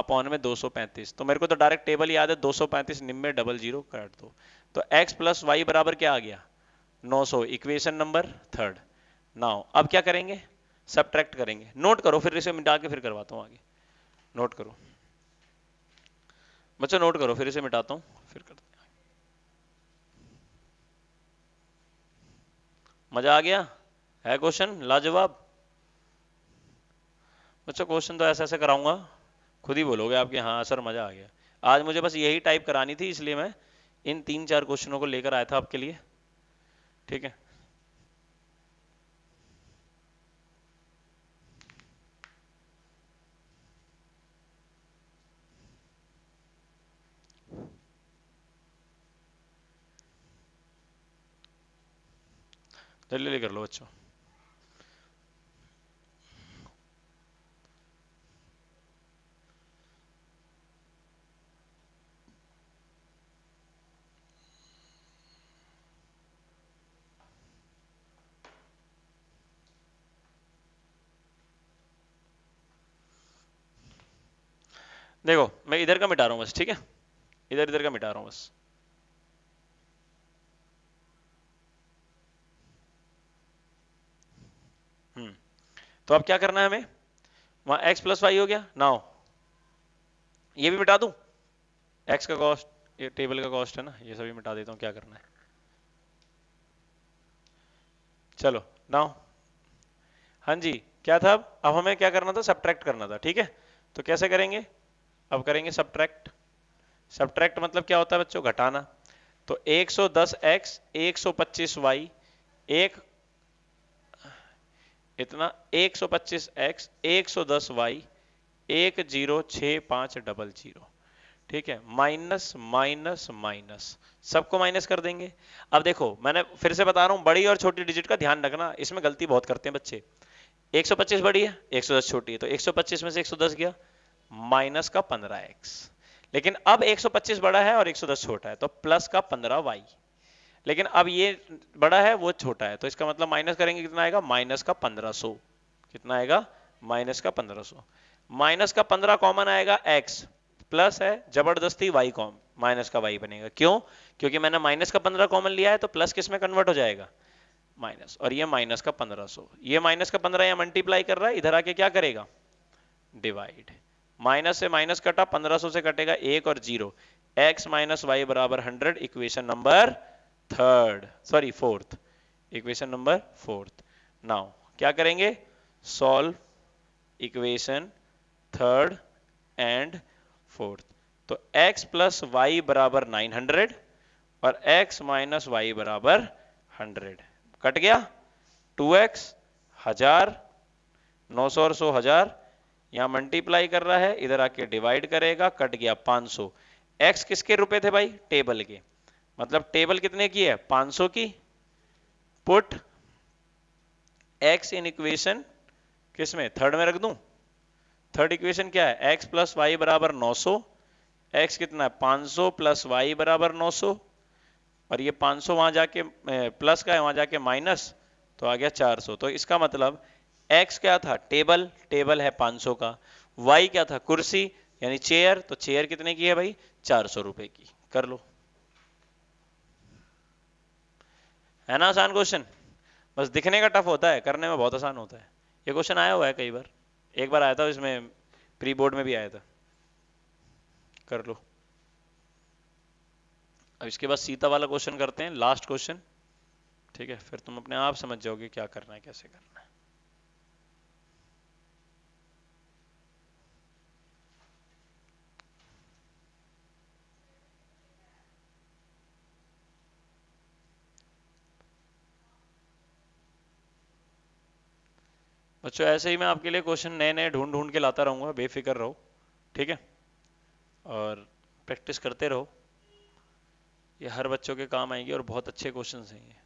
अपॉन में 235 तो मेरे को तो डायरेक्ट टेबल याद है 235 निम्बे डबल जीरो काट दो तो x प्लस वाई बराबर क्या आ गया 900 इक्वेशन नंबर थर्ड नाउ अब क्या करेंगे सब्ट्रैक्ट करेंगे नोट करो फिर इसे मिटा के फिर करवाता हूँ आगे नोट करो बच्चों नोट करो फिर इसे मिटाता हूँ फिर करते हैं मजा आ गया है क्वेश्चन लाजवाब बच्चों क्वेश्चन तो ऐसा ऐसे कराऊंगा खुद ही बोलोगे आपके हाँ सर मजा आ गया आज मुझे बस यही टाइप करानी थी इसलिए मैं इन तीन चार क्वेश्चनों को लेकर आया था आपके लिए ठीक है जल्दी कर लो बच्चों देखो मैं इधर का मिटा रहा हूं बस ठीक है इधर इधर का मिटा रहा हूं बस हम्म तो अब क्या करना है हमें वहां x प्लस वाई हो गया नाउ ये भी मिटा दू x का कॉस्ट ये टेबल का कॉस्ट है ना ये सभी मिटा देता हूँ क्या करना है चलो नाउ हाँ जी क्या था अब अब हमें क्या करना था सब्ट्रैक्ट करना था ठीक है तो कैसे करेंगे अब करेंगे सब्ट्रैक्ट सब्ट्रैक्ट मतलब क्या होता है बच्चों घटाना तो 110x 125y एक इतना 125x 110y एक जीरो छ पांच डबल जीरो ठीक है माइनस माइनस माइनस सबको माइनस कर देंगे अब देखो मैंने फिर से बता रहा हूं बड़ी और छोटी डिजिट का ध्यान रखना इसमें गलती बहुत करते हैं बच्चे 125 बड़ी है 110 छोटी है तो 125 में से 110 गया माइनस का 15x लेकिन अब 125 बड़ा है और 110 छोटा है तो प्लस का 15y लेकिन अब ये बड़ा है वो छोटा है तो इसका मतलब माइनस करेंगे कितना आएगा माइनस का 1500 कितना आएगा माइनस का 1500 माइनस का 15 कॉमन आएगा x प्लस है जबरदस्ती y कॉम माइनस का y बनेगा क्यों क्योंकि मैंने माइनस का 15 कॉमन लिया है तो प्लस किस में कन्वर्ट हो जाएगा माइनस और ये माइनस का 1500 ये माइनस का 15 मल्टीप्लाई कर रहा है इधर आके क्या करेगा डिवाइड माइनस से माइनस कटा 1500 से कटेगा एक और जीरो एक्स माइनस वाई बराबर hundred equation number third sorry fourth equation number fourth now क्या करेंगे solve equation third and fourth तो x प्लस वाई बराबर नाइन हंड्रेड और x माइनस वाई बराबर हंड्रेड कट गया 2x हजार नौ सौ और सौ हजार यहां मल्टीप्लाई कर रहा है इधर आके डिवाइड करेगा कट गया 500 एक्स किसके रुपए थे भाई टेबल के मतलब टेबल कितने की है 500 की पुट एक्स इन इक्वेशन किस में थर्ड में रख दू थर्ड इक्वेशन क्या है एक्स प्लस वाई बराबर नौ एक्स कितना है 500 प्लस वाई बराबर सो और ये 500 वहां जाके प्लस का है वहां जाके माइनस तो आ गया 400 तो इसका मतलब एक्स क्या था टेबल टेबल है 500 का वाई क्या था कुर्सी यानी चेयर तो चेयर कितने की है भाई चार सौ रुपए की कर लो है ना आसान क्वेश्चन बस दिखने का टफ होता है करने में बहुत आसान होता है ये क्वेश्चन आया हुआ है कई बार एक बार आया था इसमें प्री बोर्ड में भी आया था कर लो अब इसके बाद सीता वाला क्वेश्चन करते हैं लास्ट क्वेश्चन ठीक है फिर तुम अपने आप समझ जाओगे क्या करना है कैसे करना है बच्चों ऐसे ही मैं आपके लिए क्वेश्चन नए नए ढूंढ ढूंढ के लाता रहूंगा बेफिक्र रहो ठीक है और प्रैक्टिस करते रहो ये हर बच्चों के काम आएंगे और बहुत अच्छे क्वेश्चन हैं ये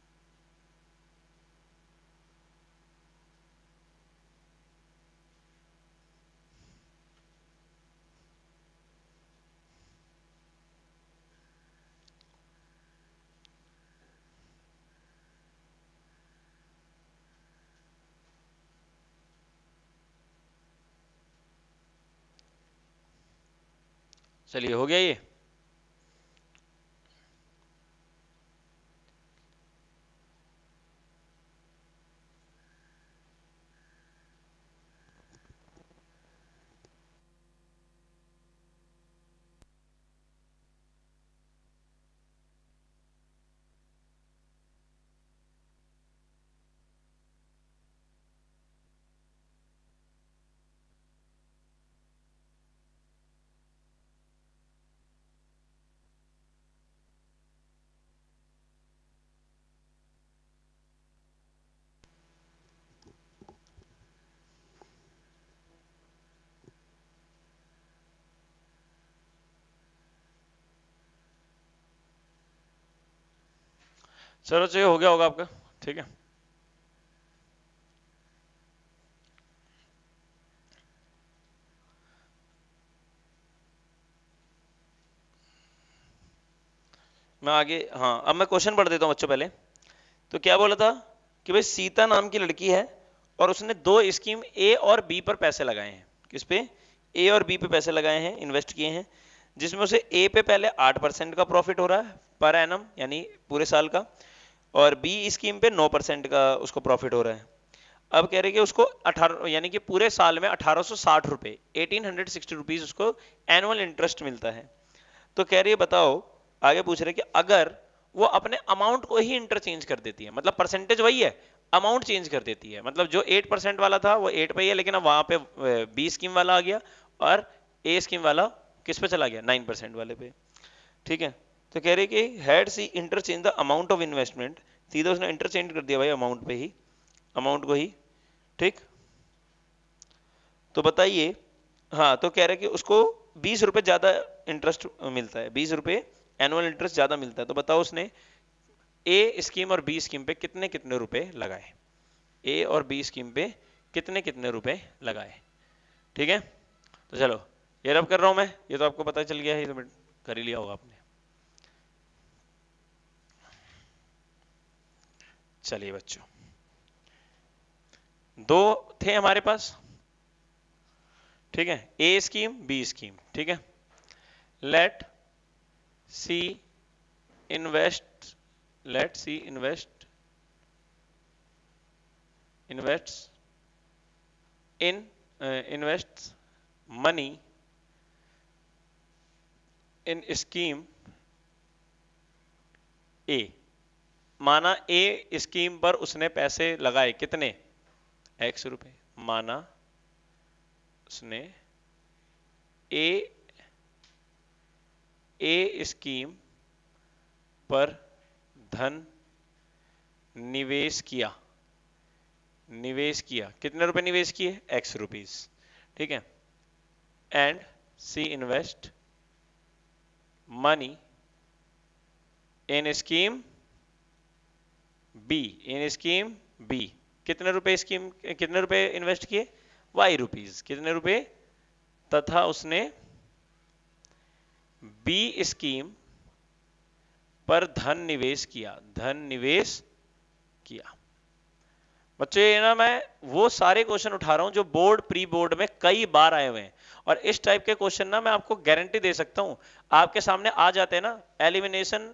चलिए हो गया ये चलो चाहिए हो गया होगा आपका ठीक है मैं आगे हाँ अब मैं क्वेश्चन पढ़ देता हूँ बच्चों पहले तो क्या बोला था कि भाई सीता नाम की लड़की है और उसने दो स्कीम ए और बी पर पैसे लगाए हैं किस पे ए और बी पे पैसे लगाए हैं इन्वेस्ट किए हैं जिसमें उसे ए पे पहले आठ परसेंट का प्रॉफिट हो रहा है पर एनम यानी पूरे साल का और बी स्कीम पे 9 परसेंट का उसको प्रॉफिट हो रहा है अब कह रहे कि उसको अठारह यानी कि पूरे साल में अठारह सौ साठ रुपये एटीन हंड्रेड सिक्सटी रुपीज़ उसको एनुअल इंटरेस्ट मिलता है तो कह रही है बताओ आगे पूछ रहे कि अगर वो अपने अमाउंट को ही इंटरचेंज कर देती है मतलब परसेंटेज वही है अमाउंट चेंज कर देती है मतलब जो 8 परसेंट वाला था वो 8 पे ही है लेकिन अब वहां पे बी स्कीम वाला आ गया और ए स्कीम वाला किस पे चला गया 9 परसेंट वाले पे ठीक है तो कह रहे कि had she interchange the amount of investment सीधा उसने इंटरचेंज कर दिया भाई अमाउंट पे ही अमाउंट को ही ठीक तो बताइए हाँ तो कह रहे कि उसको बीस रुपये ज़्यादा इंटरेस्ट मिलता है बीस रुपए एनुअल इंटरेस्ट ज़्यादा मिलता है तो बताओ उसने ए स्कीम और बी स्कीम पे कितने कितने रुपए लगाए ए और बी स्कीम पे कितने कितने रुपए लगाए ठीक है तो चलो ये रब कर रहा हूँ मैं ये तो आपको पता चल गया है ये तो कर ही लिया होगा आपने चलिए बच्चों दो थे हमारे पास ठीक है ए स्कीम बी स्कीम ठीक है let she invest let she invest invest in invest money in scheme A माना ए स्कीम पर उसने पैसे लगाए कितने एक्स रुपए माना उसने ए ए स्कीम पर धन निवेश किया निवेश किया कितने रुपए निवेश किए एक्स रुपीज ठीक है and she invest money in scheme B in scheme B कितने रुपए स्कीम कितने रुपए इन्वेस्ट किए वाई रुपीज कितने रुपए तथा उसने बी स्कीम पर धन निवेश किया धन निवेश किया बच्चों ये ना मैं वो सारे क्वेश्चन उठा रहा हूं जो बोर्ड प्री बोर्ड में कई बार आए हुए हैं और इस टाइप के क्वेश्चन ना मैं आपको गारंटी दे सकता हूं आपके सामने आ जाते हैं ना एलिमिनेशन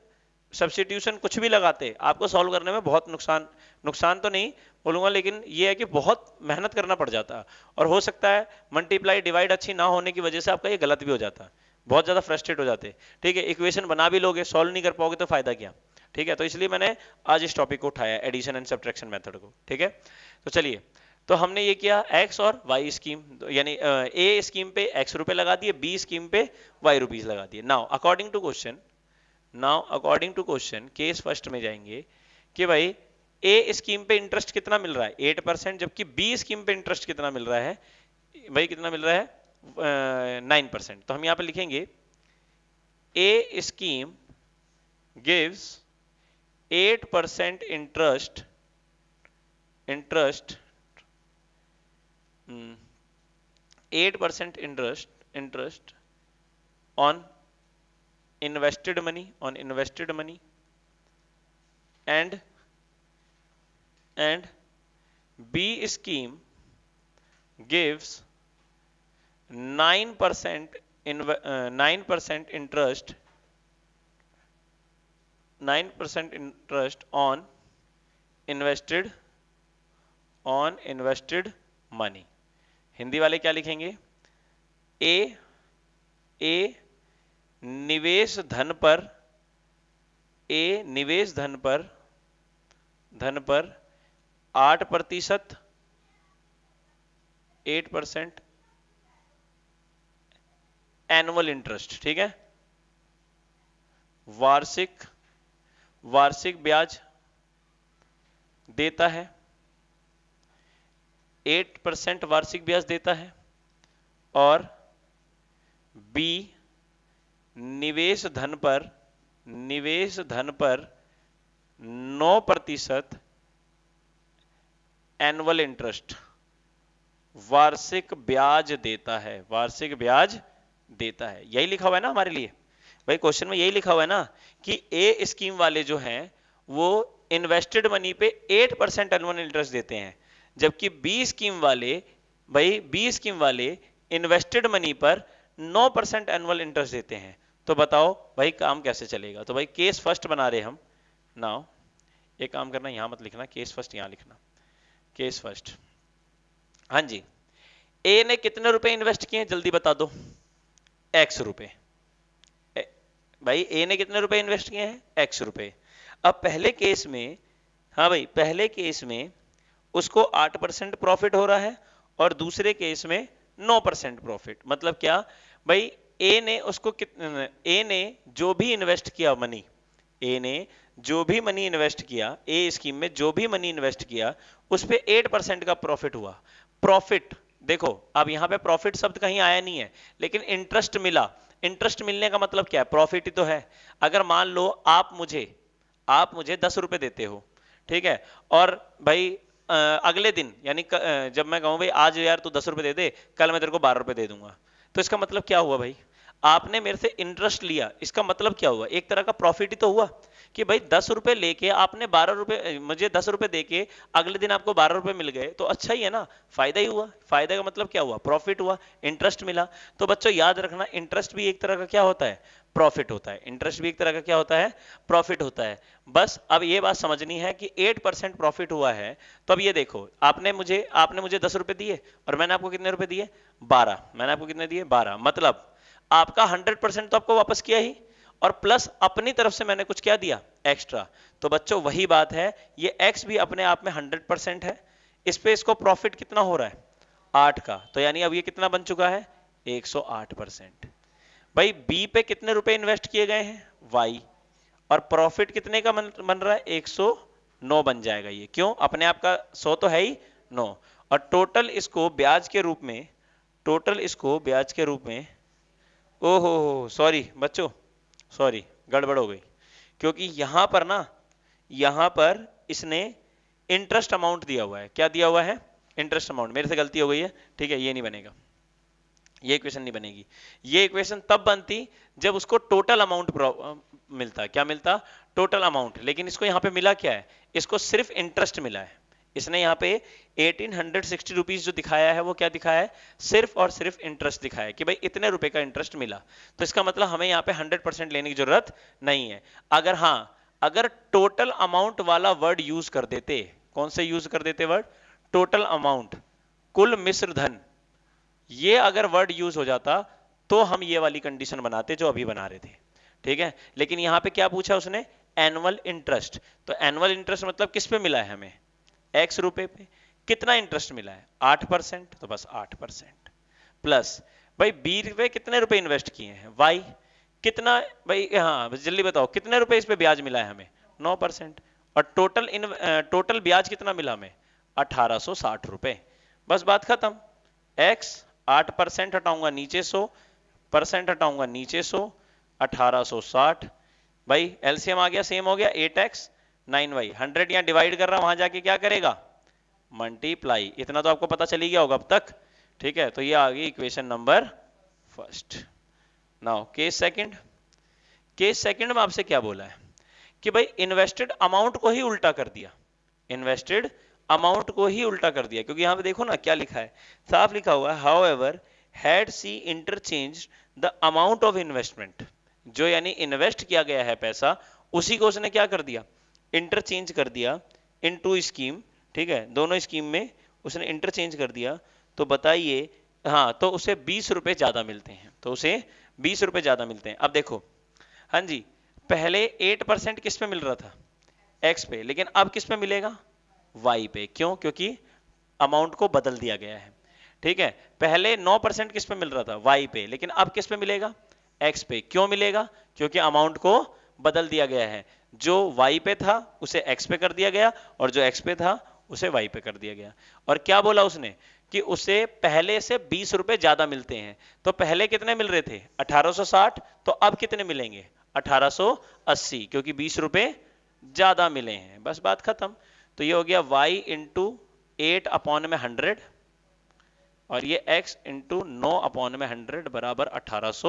सब्सिट्यूशन कुछ भी लगाते आपको सॉल्व करने में बहुत नुकसान नुकसान तो नहीं बोलूंगा लेकिन ये है कि बहुत मेहनत करना पड़ जाता और हो सकता है मल्टीप्लाई डिवाइड अच्छी ना होने की वजह से आपका ये गलत भी हो जाता बहुत ज़्यादा फ्रस्ट्रेट हो जाते ठीक है इक्वेशन बना भी लोगे सॉल्व नहीं कर पाओगे तो फायदा क्या ठीक है तो इसलिए मैंने आज इस टॉपिक को उठाया एडिशन एंड सब्ट्रैक्शन मेथड को ठीक है तो चलिए तो हमने ये किया एक्स और वाई स्कीम यानी ए स्कीम पे एक्स रुपए लगा दिए बी स्कीम पे वाई रुपीज लगा दिए now according to question now according to question case first में जाएंगे कि भाई ए स्कीम पे इंटरेस्ट कितना मिल रहा है एट परसेंट जबकि बी स्कीम पे इंटरेस्ट कितना मिल रहा है भाई कितना मिल रहा है नाइन परसेंट तो हम यहां पे लिखेंगे A scheme gives eight percent interest interest eight percent interest interest on invested money on invested money and and b scheme gives 9% in uh, 9% interest 9% interest on invested on invested money hindi wale kya likhenge a a निवेश धन पर ए निवेश धन पर धन पर आठ प्रतिशत एट परसेंट एनुअल इंटरेस्ट ठीक है वार्षिक वार्षिक ब्याज देता है एट परसेंट वार्षिक ब्याज देता है और बी निवेश धन पर निवेश धन पर 9 प्रतिशत एनुअल इंटरेस्ट वार्षिक ब्याज देता है वार्षिक ब्याज देता है यही लिखा हुआ है ना हमारे लिए भाई क्वेश्चन में यही लिखा हुआ है ना कि ए स्कीम वाले जो हैं वो इन्वेस्टेड मनी पे 8 परसेंट एनुअल इंटरेस्ट देते हैं जबकि बी स्कीम वाले भाई बी स्कीम वाले इन्वेस्टेड मनी पर 9 परसेंट एनुअल इंटरेस्ट देते हैं तो बताओ भाई काम कैसे चलेगा तो भाई केस फर्स्ट बना रहे हम नाउ ये काम करना यहां मत लिखना केस फर्स्ट यहां लिखना केस फर्स्ट हां जी ए ने कितने रुपए इन्वेस्ट किए जल्दी बता दो एक्स रुपए भाई ए ने कितने रुपए इन्वेस्ट किए हैं एक्स रुपए अब पहले केस में हाँ भाई पहले केस में उसको आठ परसेंट प्रॉफिट हो रहा है और दूसरे केस में नौ परसेंट प्रॉफिट मतलब क्या भाई ए ने उसको ए ने जो भी इन्वेस्ट किया मनी ए ने जो भी मनी इन्वेस्ट किया ए स्कीम में जो भी मनी इन्वेस्ट किया उस पर एट परसेंट का प्रॉफिट हुआ प्रॉफिट देखो अब यहां पे प्रॉफिट शब्द कहीं आया नहीं है लेकिन इंटरेस्ट मिला इंटरेस्ट मिलने का मतलब क्या है प्रॉफिट ही तो है अगर मान लो आप मुझे आप मुझे दस रुपए देते हो ठीक है और भाई आ, अगले दिन यानी जब मैं कहूं भाई आज यार तू दस रुपए दे दे कल मैं तेरे को बारह रुपए दे दूंगा तो इसका मतलब क्या हुआ भाई आपने मेरे से इंटरेस्ट लिया इसका मतलब क्या हुआ एक तरह का प्रॉफिट ही तो हुआ कि भाई दस रुपए लेके आपने बारह रुपए मुझे दस रुपए देके अगले दिन आपको बारह रुपए मिल गए तो अच्छा ही है ना फायदा ही हुआ फायदा का मतलब क्या हुआ प्रॉफिट हुआ इंटरेस्ट मिला तो बच्चों याद रखना इंटरेस्ट भी एक तरह का क्या होता है प्रॉफिट होता है इंटरेस्ट भी एक तरह का क्या होता है प्रॉफिट होता है बस अब ये बात समझनी है कि एट परसेंट प्रॉफिट हुआ है तो अब ये देखो आपने मुझे आपने मुझे दस रुपए दिए और मैंने आपको कितने रुपए दिए बारह मैंने आपको कितने दिए बारह मतलब आपका 100 परसेंट तो आपको वापस किया ही और प्लस अपनी तरफ से मैंने कुछ क्या दिया एक्स्ट्रा तो बच्चों वही बात है ये एक्स भी अपने आप में हंड्रेड परसेंट है इस पे इसको प्रॉफिट कितना हो रहा है आठ का तो यानी अब ये कितना बन चुका है 108 परसेंट भाई बी पे कितने रुपए इन्वेस्ट किए गए हैं वाई और प्रॉफिट कितने का बन, बन रहा है 109 बन जाएगा ये क्यों अपने आप का 100 तो है ही नो और टोटल इसको ब्याज के रूप में टोटल इसको ब्याज के रूप में ओहो हो सॉरी बच्चों सॉरी गड़बड़ हो गई क्योंकि यहां पर ना यहां पर इसने इंटरेस्ट अमाउंट दिया हुआ है क्या दिया हुआ है इंटरेस्ट अमाउंट मेरे से गलती हो गई है ठीक है ये नहीं बनेगा ये इक्वेशन नहीं बनेगी ये इक्वेशन तब बनती जब उसको टोटल अमाउंट मिलता क्या मिलता टोटल अमाउंट लेकिन इसको यहां पे मिला क्या है इसको सिर्फ इंटरेस्ट मिला है इसने यहाँ पे एटीन हंड्रेड सिक्सटी रुपीज जो दिखाया है वो क्या दिखाया है सिर्फ और सिर्फ इंटरेस्ट दिखाया है कि भाई इतने रुपए का इंटरेस्ट मिला तो इसका मतलब हमें यहाँ पे 100 परसेंट लेने की जरूरत नहीं है अगर हाँ अगर टोटल अमाउंट वाला वर्ड यूज कर देते कौन से यूज कर देते वर्ड टोटल अमाउंट कुल मिश्र धन ये अगर वर्ड यूज हो जाता तो हम ये वाली कंडीशन बनाते जो अभी बना रहे थे ठीक है लेकिन यहाँ पे क्या पूछा उसने एनुअल इंटरेस्ट तो एनुअल इंटरेस्ट मतलब किस पे मिला है हमें एक्स रुपए पे कितना इंटरेस्ट मिला है आठ परसेंट तो बस आठ परसेंट प्लस भाई बी रुपए कितने रुपए इन्वेस्ट किए हैं वाई कितना भाई हाँ जल्दी बताओ कितने रुपए इस पे ब्याज मिला है हमें नौ परसेंट और टोटल इन टोटल ब्याज कितना मिला हमें अठारह सौ साठ रुपए बस बात खत्म एक्स आठ परसेंट हटाऊंगा नीचे सो परसेंट हटाऊंगा नीचे सो अठारह सौ साठ भाई एलसीएम आ गया सेम हो गया eight x nine y hundred यहाँ डिवाइड कर रहा वहां जाके क्या करेगा मल्टीप्लाई इतना तो आपको पता चली गया होगा अब तक ठीक है तो ये आ गई equation number first now case second case second में आपसे क्या बोला है कि भाई इन्वेस्टेड अमाउंट को ही उल्टा कर दिया इन्वेस्टेड अमाउंट को ही उल्टा कर दिया क्योंकि यहां पे देखो ना क्या लिखा है साफ लिखा हुआ है however had she interchange the amount of investment जो यानी इन्वेस्ट किया गया है पैसा उसी को उसने क्या कर दिया इंटरचेंज कर दिया इन टू स्कीम ठीक है दोनों स्कीम में उसने इंटरचेंज कर दिया तो बताइए हाँ तो उसे बीस रुपए ज़्यादा मिलते हैं तो उसे बीस रुपए ज़्यादा मिलते हैं अब देखो हाँ जी पहले एट परसेंट किस पे मिल रहा था एक्स पे लेकिन अब किस पे मिलेगा वाई पे क्यों क्योंकि अमाउंट को बदल दिया गया है ठीक है पहले नौ परसेंट किस पे मिल रहा था वाई पे लेकिन अब किस पे मिलेगा एक्स पे क्यों मिलेगा क्योंकि अमाउंट को बदल दिया गया है जो y पे था उसे x पे कर दिया गया और जो x पे था उसे y पे कर दिया गया और क्या बोला उसने कि उसे पहले से बीस रुपए ज्यादा मिलते हैं तो पहले कितने मिल रहे थे 1860 तो अब कितने मिलेंगे 1880 क्योंकि बीस रुपए ज्यादा मिले हैं बस बात खत्म तो ये हो गया y इंटू एट अपॉन में हंड्रेड और ये x इंटू नौ अपॉन में हंड्रेड बराबर अठारह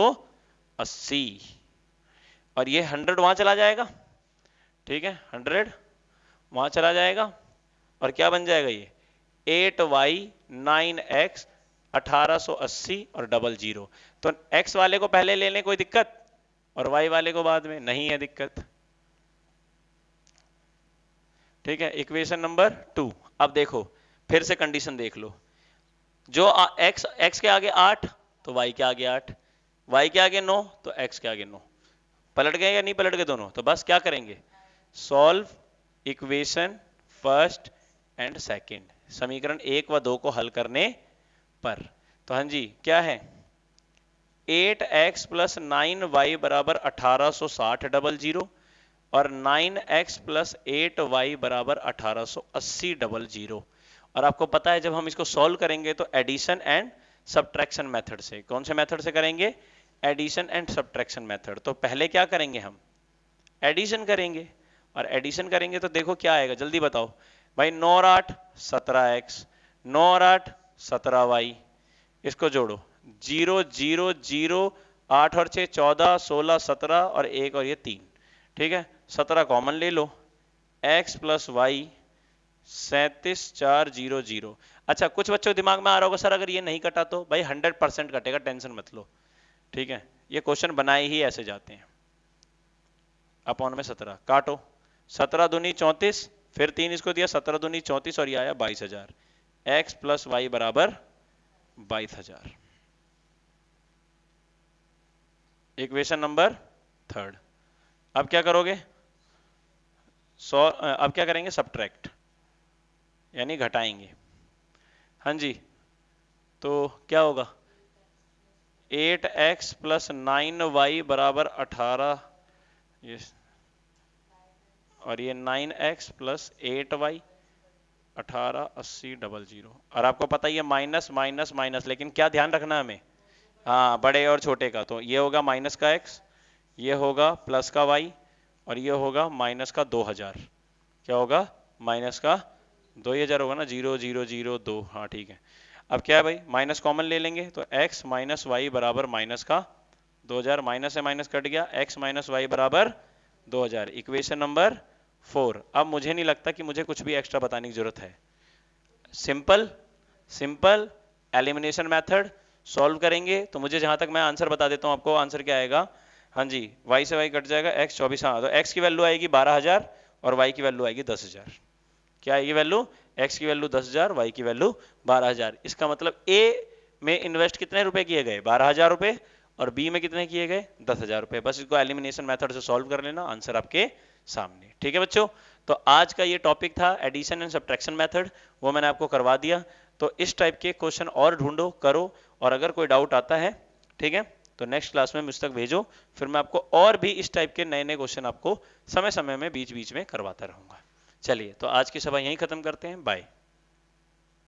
और ये हंड्रेड वहां चला जाएगा ठीक है हंड्रेड वहां चला जाएगा और क्या बन जाएगा ये एट वाई नाइन एक्स अठारह और डबल जीरो तो एक्स वाले को पहले ले लें कोई दिक्कत और वाई वाले को बाद में नहीं है दिक्कत ठीक है इक्वेशन नंबर टू अब देखो फिर से कंडीशन देख लो जो एक्स एक्स के आगे आठ तो वाई के आगे आठ वाई के आगे नौ तो एक्स के आगे नौ पलट गए या नहीं पलट गए दोनों तो बस क्या करेंगे solve equation first and second समीकरण एक व दो को हल करने पर तो हाँ जी क्या है 8x x plus nine Y बराबर अठारह सो साठ डबल जीरो और 9x x plus eight Y बराबर अठारह सो अस्सी डबल जीरो और आपको पता है जब हम इसको सॉल्व करेंगे तो एडिशन एंड सब्ट्रैक्शन मेथड से कौन से मेथड से करेंगे एडिशन एंड सब्ट्रैक्शन मेथड तो पहले क्या करेंगे हम एडिशन करेंगे और एडिशन करेंगे तो देखो क्या आएगा जल्दी बताओ भाई नौ और आठ सत्रह एक्स नौ और आठ सत्रह वाई इसको जोड़ो जीरो जीरो जीरो आठ और छह चौदह सोलह सत्रह और एक और ये तीन ठीक है सत्रह कॉमन ले लो एक्स प्लस वाई सैतीस चार जीरो जीरो अच्छा कुछ बच्चों दिमाग में आ रहा होगा सर अगर ये नहीं कटा तो भाई हंड्रेड परसेंट कटेगा टेंशन मत लो ठीक है ये क्वेश्चन बनाए ही ऐसे जाते हैं अपॉन में सत्रह काटो सत्रह दूनी चौंतीस फिर तीन इसको दिया सत्रह दूनी चौंतीस और ये आया बाईस हजार एक्स प्लस वाई बराबर बाईस हजार इक्वेशन नंबर थर्ड अब क्या करोगे सौ अब क्या करेंगे सब्ट्रैक्ट यानी घटाएंगे हाँ जी तो क्या होगा 8x x plus nine Y बराबर अठारह और ये nine x plus eight y अठारह अस्सी डबल जीरो और आपको पता ही है माइनस माइनस माइनस लेकिन क्या ध्यान रखना हमें हाँ बड़े और छोटे का तो ये होगा माइनस का एक्स ये होगा प्लस का वाई और ये होगा माइनस का दो हजार क्या होगा माइनस का दो हजार होगा ना जीरो जीरो जीरो दो हाँ ठीक है अब क्या है भाई माइनस कॉमन ले लेंगे तो एक्स माइनस वाई बराबर माइनस का दो हजार माइनस से माइनस कट गया एक्स माइनस वाई बराबर दो हजार इक्वेशन नंबर फोर अब मुझे नहीं लगता कि मुझे कुछ भी एक्स्ट्रा बताने की जरूरत है simple simple elimination method solve करेंगे तो मुझे जहां तक मैं आंसर बता देता हूं आपको आंसर क्या आएगा हाँ जी वाई से वाई कट जाएगा एक्स चौबीस हाँ तो एक्स की वैल्यू आएगी बारह हजार और वाई की वैल्यू आएगी दस हजार क्या आएगी वैल्यू एक्स की वैल्यू दस हजार वाई की वैल्यू बारह हजार इसका मतलब ए में इन्वेस्ट कितने रुपए किए गए बारह हजार रुपए और बी में कितने किए गए दस हजार रुपए बस इसको एलिमिनेशन मेथड से सॉल्व कर लेना आंसर आपके सामने ठीक है बच्चों तो आज का ये टॉपिक था एडिशन एंड सब्ट्रैक्शन मेथड वो मैंने आपको करवा दिया तो इस टाइप के क्वेश्चन और ढूंढो करो और अगर कोई डाउट आता है ठीक है तो नेक्स्ट क्लास में मुझ तक भेजो फिर मैं आपको और भी इस टाइप के नए नए क्वेश्चन आपको समय समय में बीच बीच में करवाता रहूंगा चलिए तो आज की सभा यही खत्म करते हैं बाय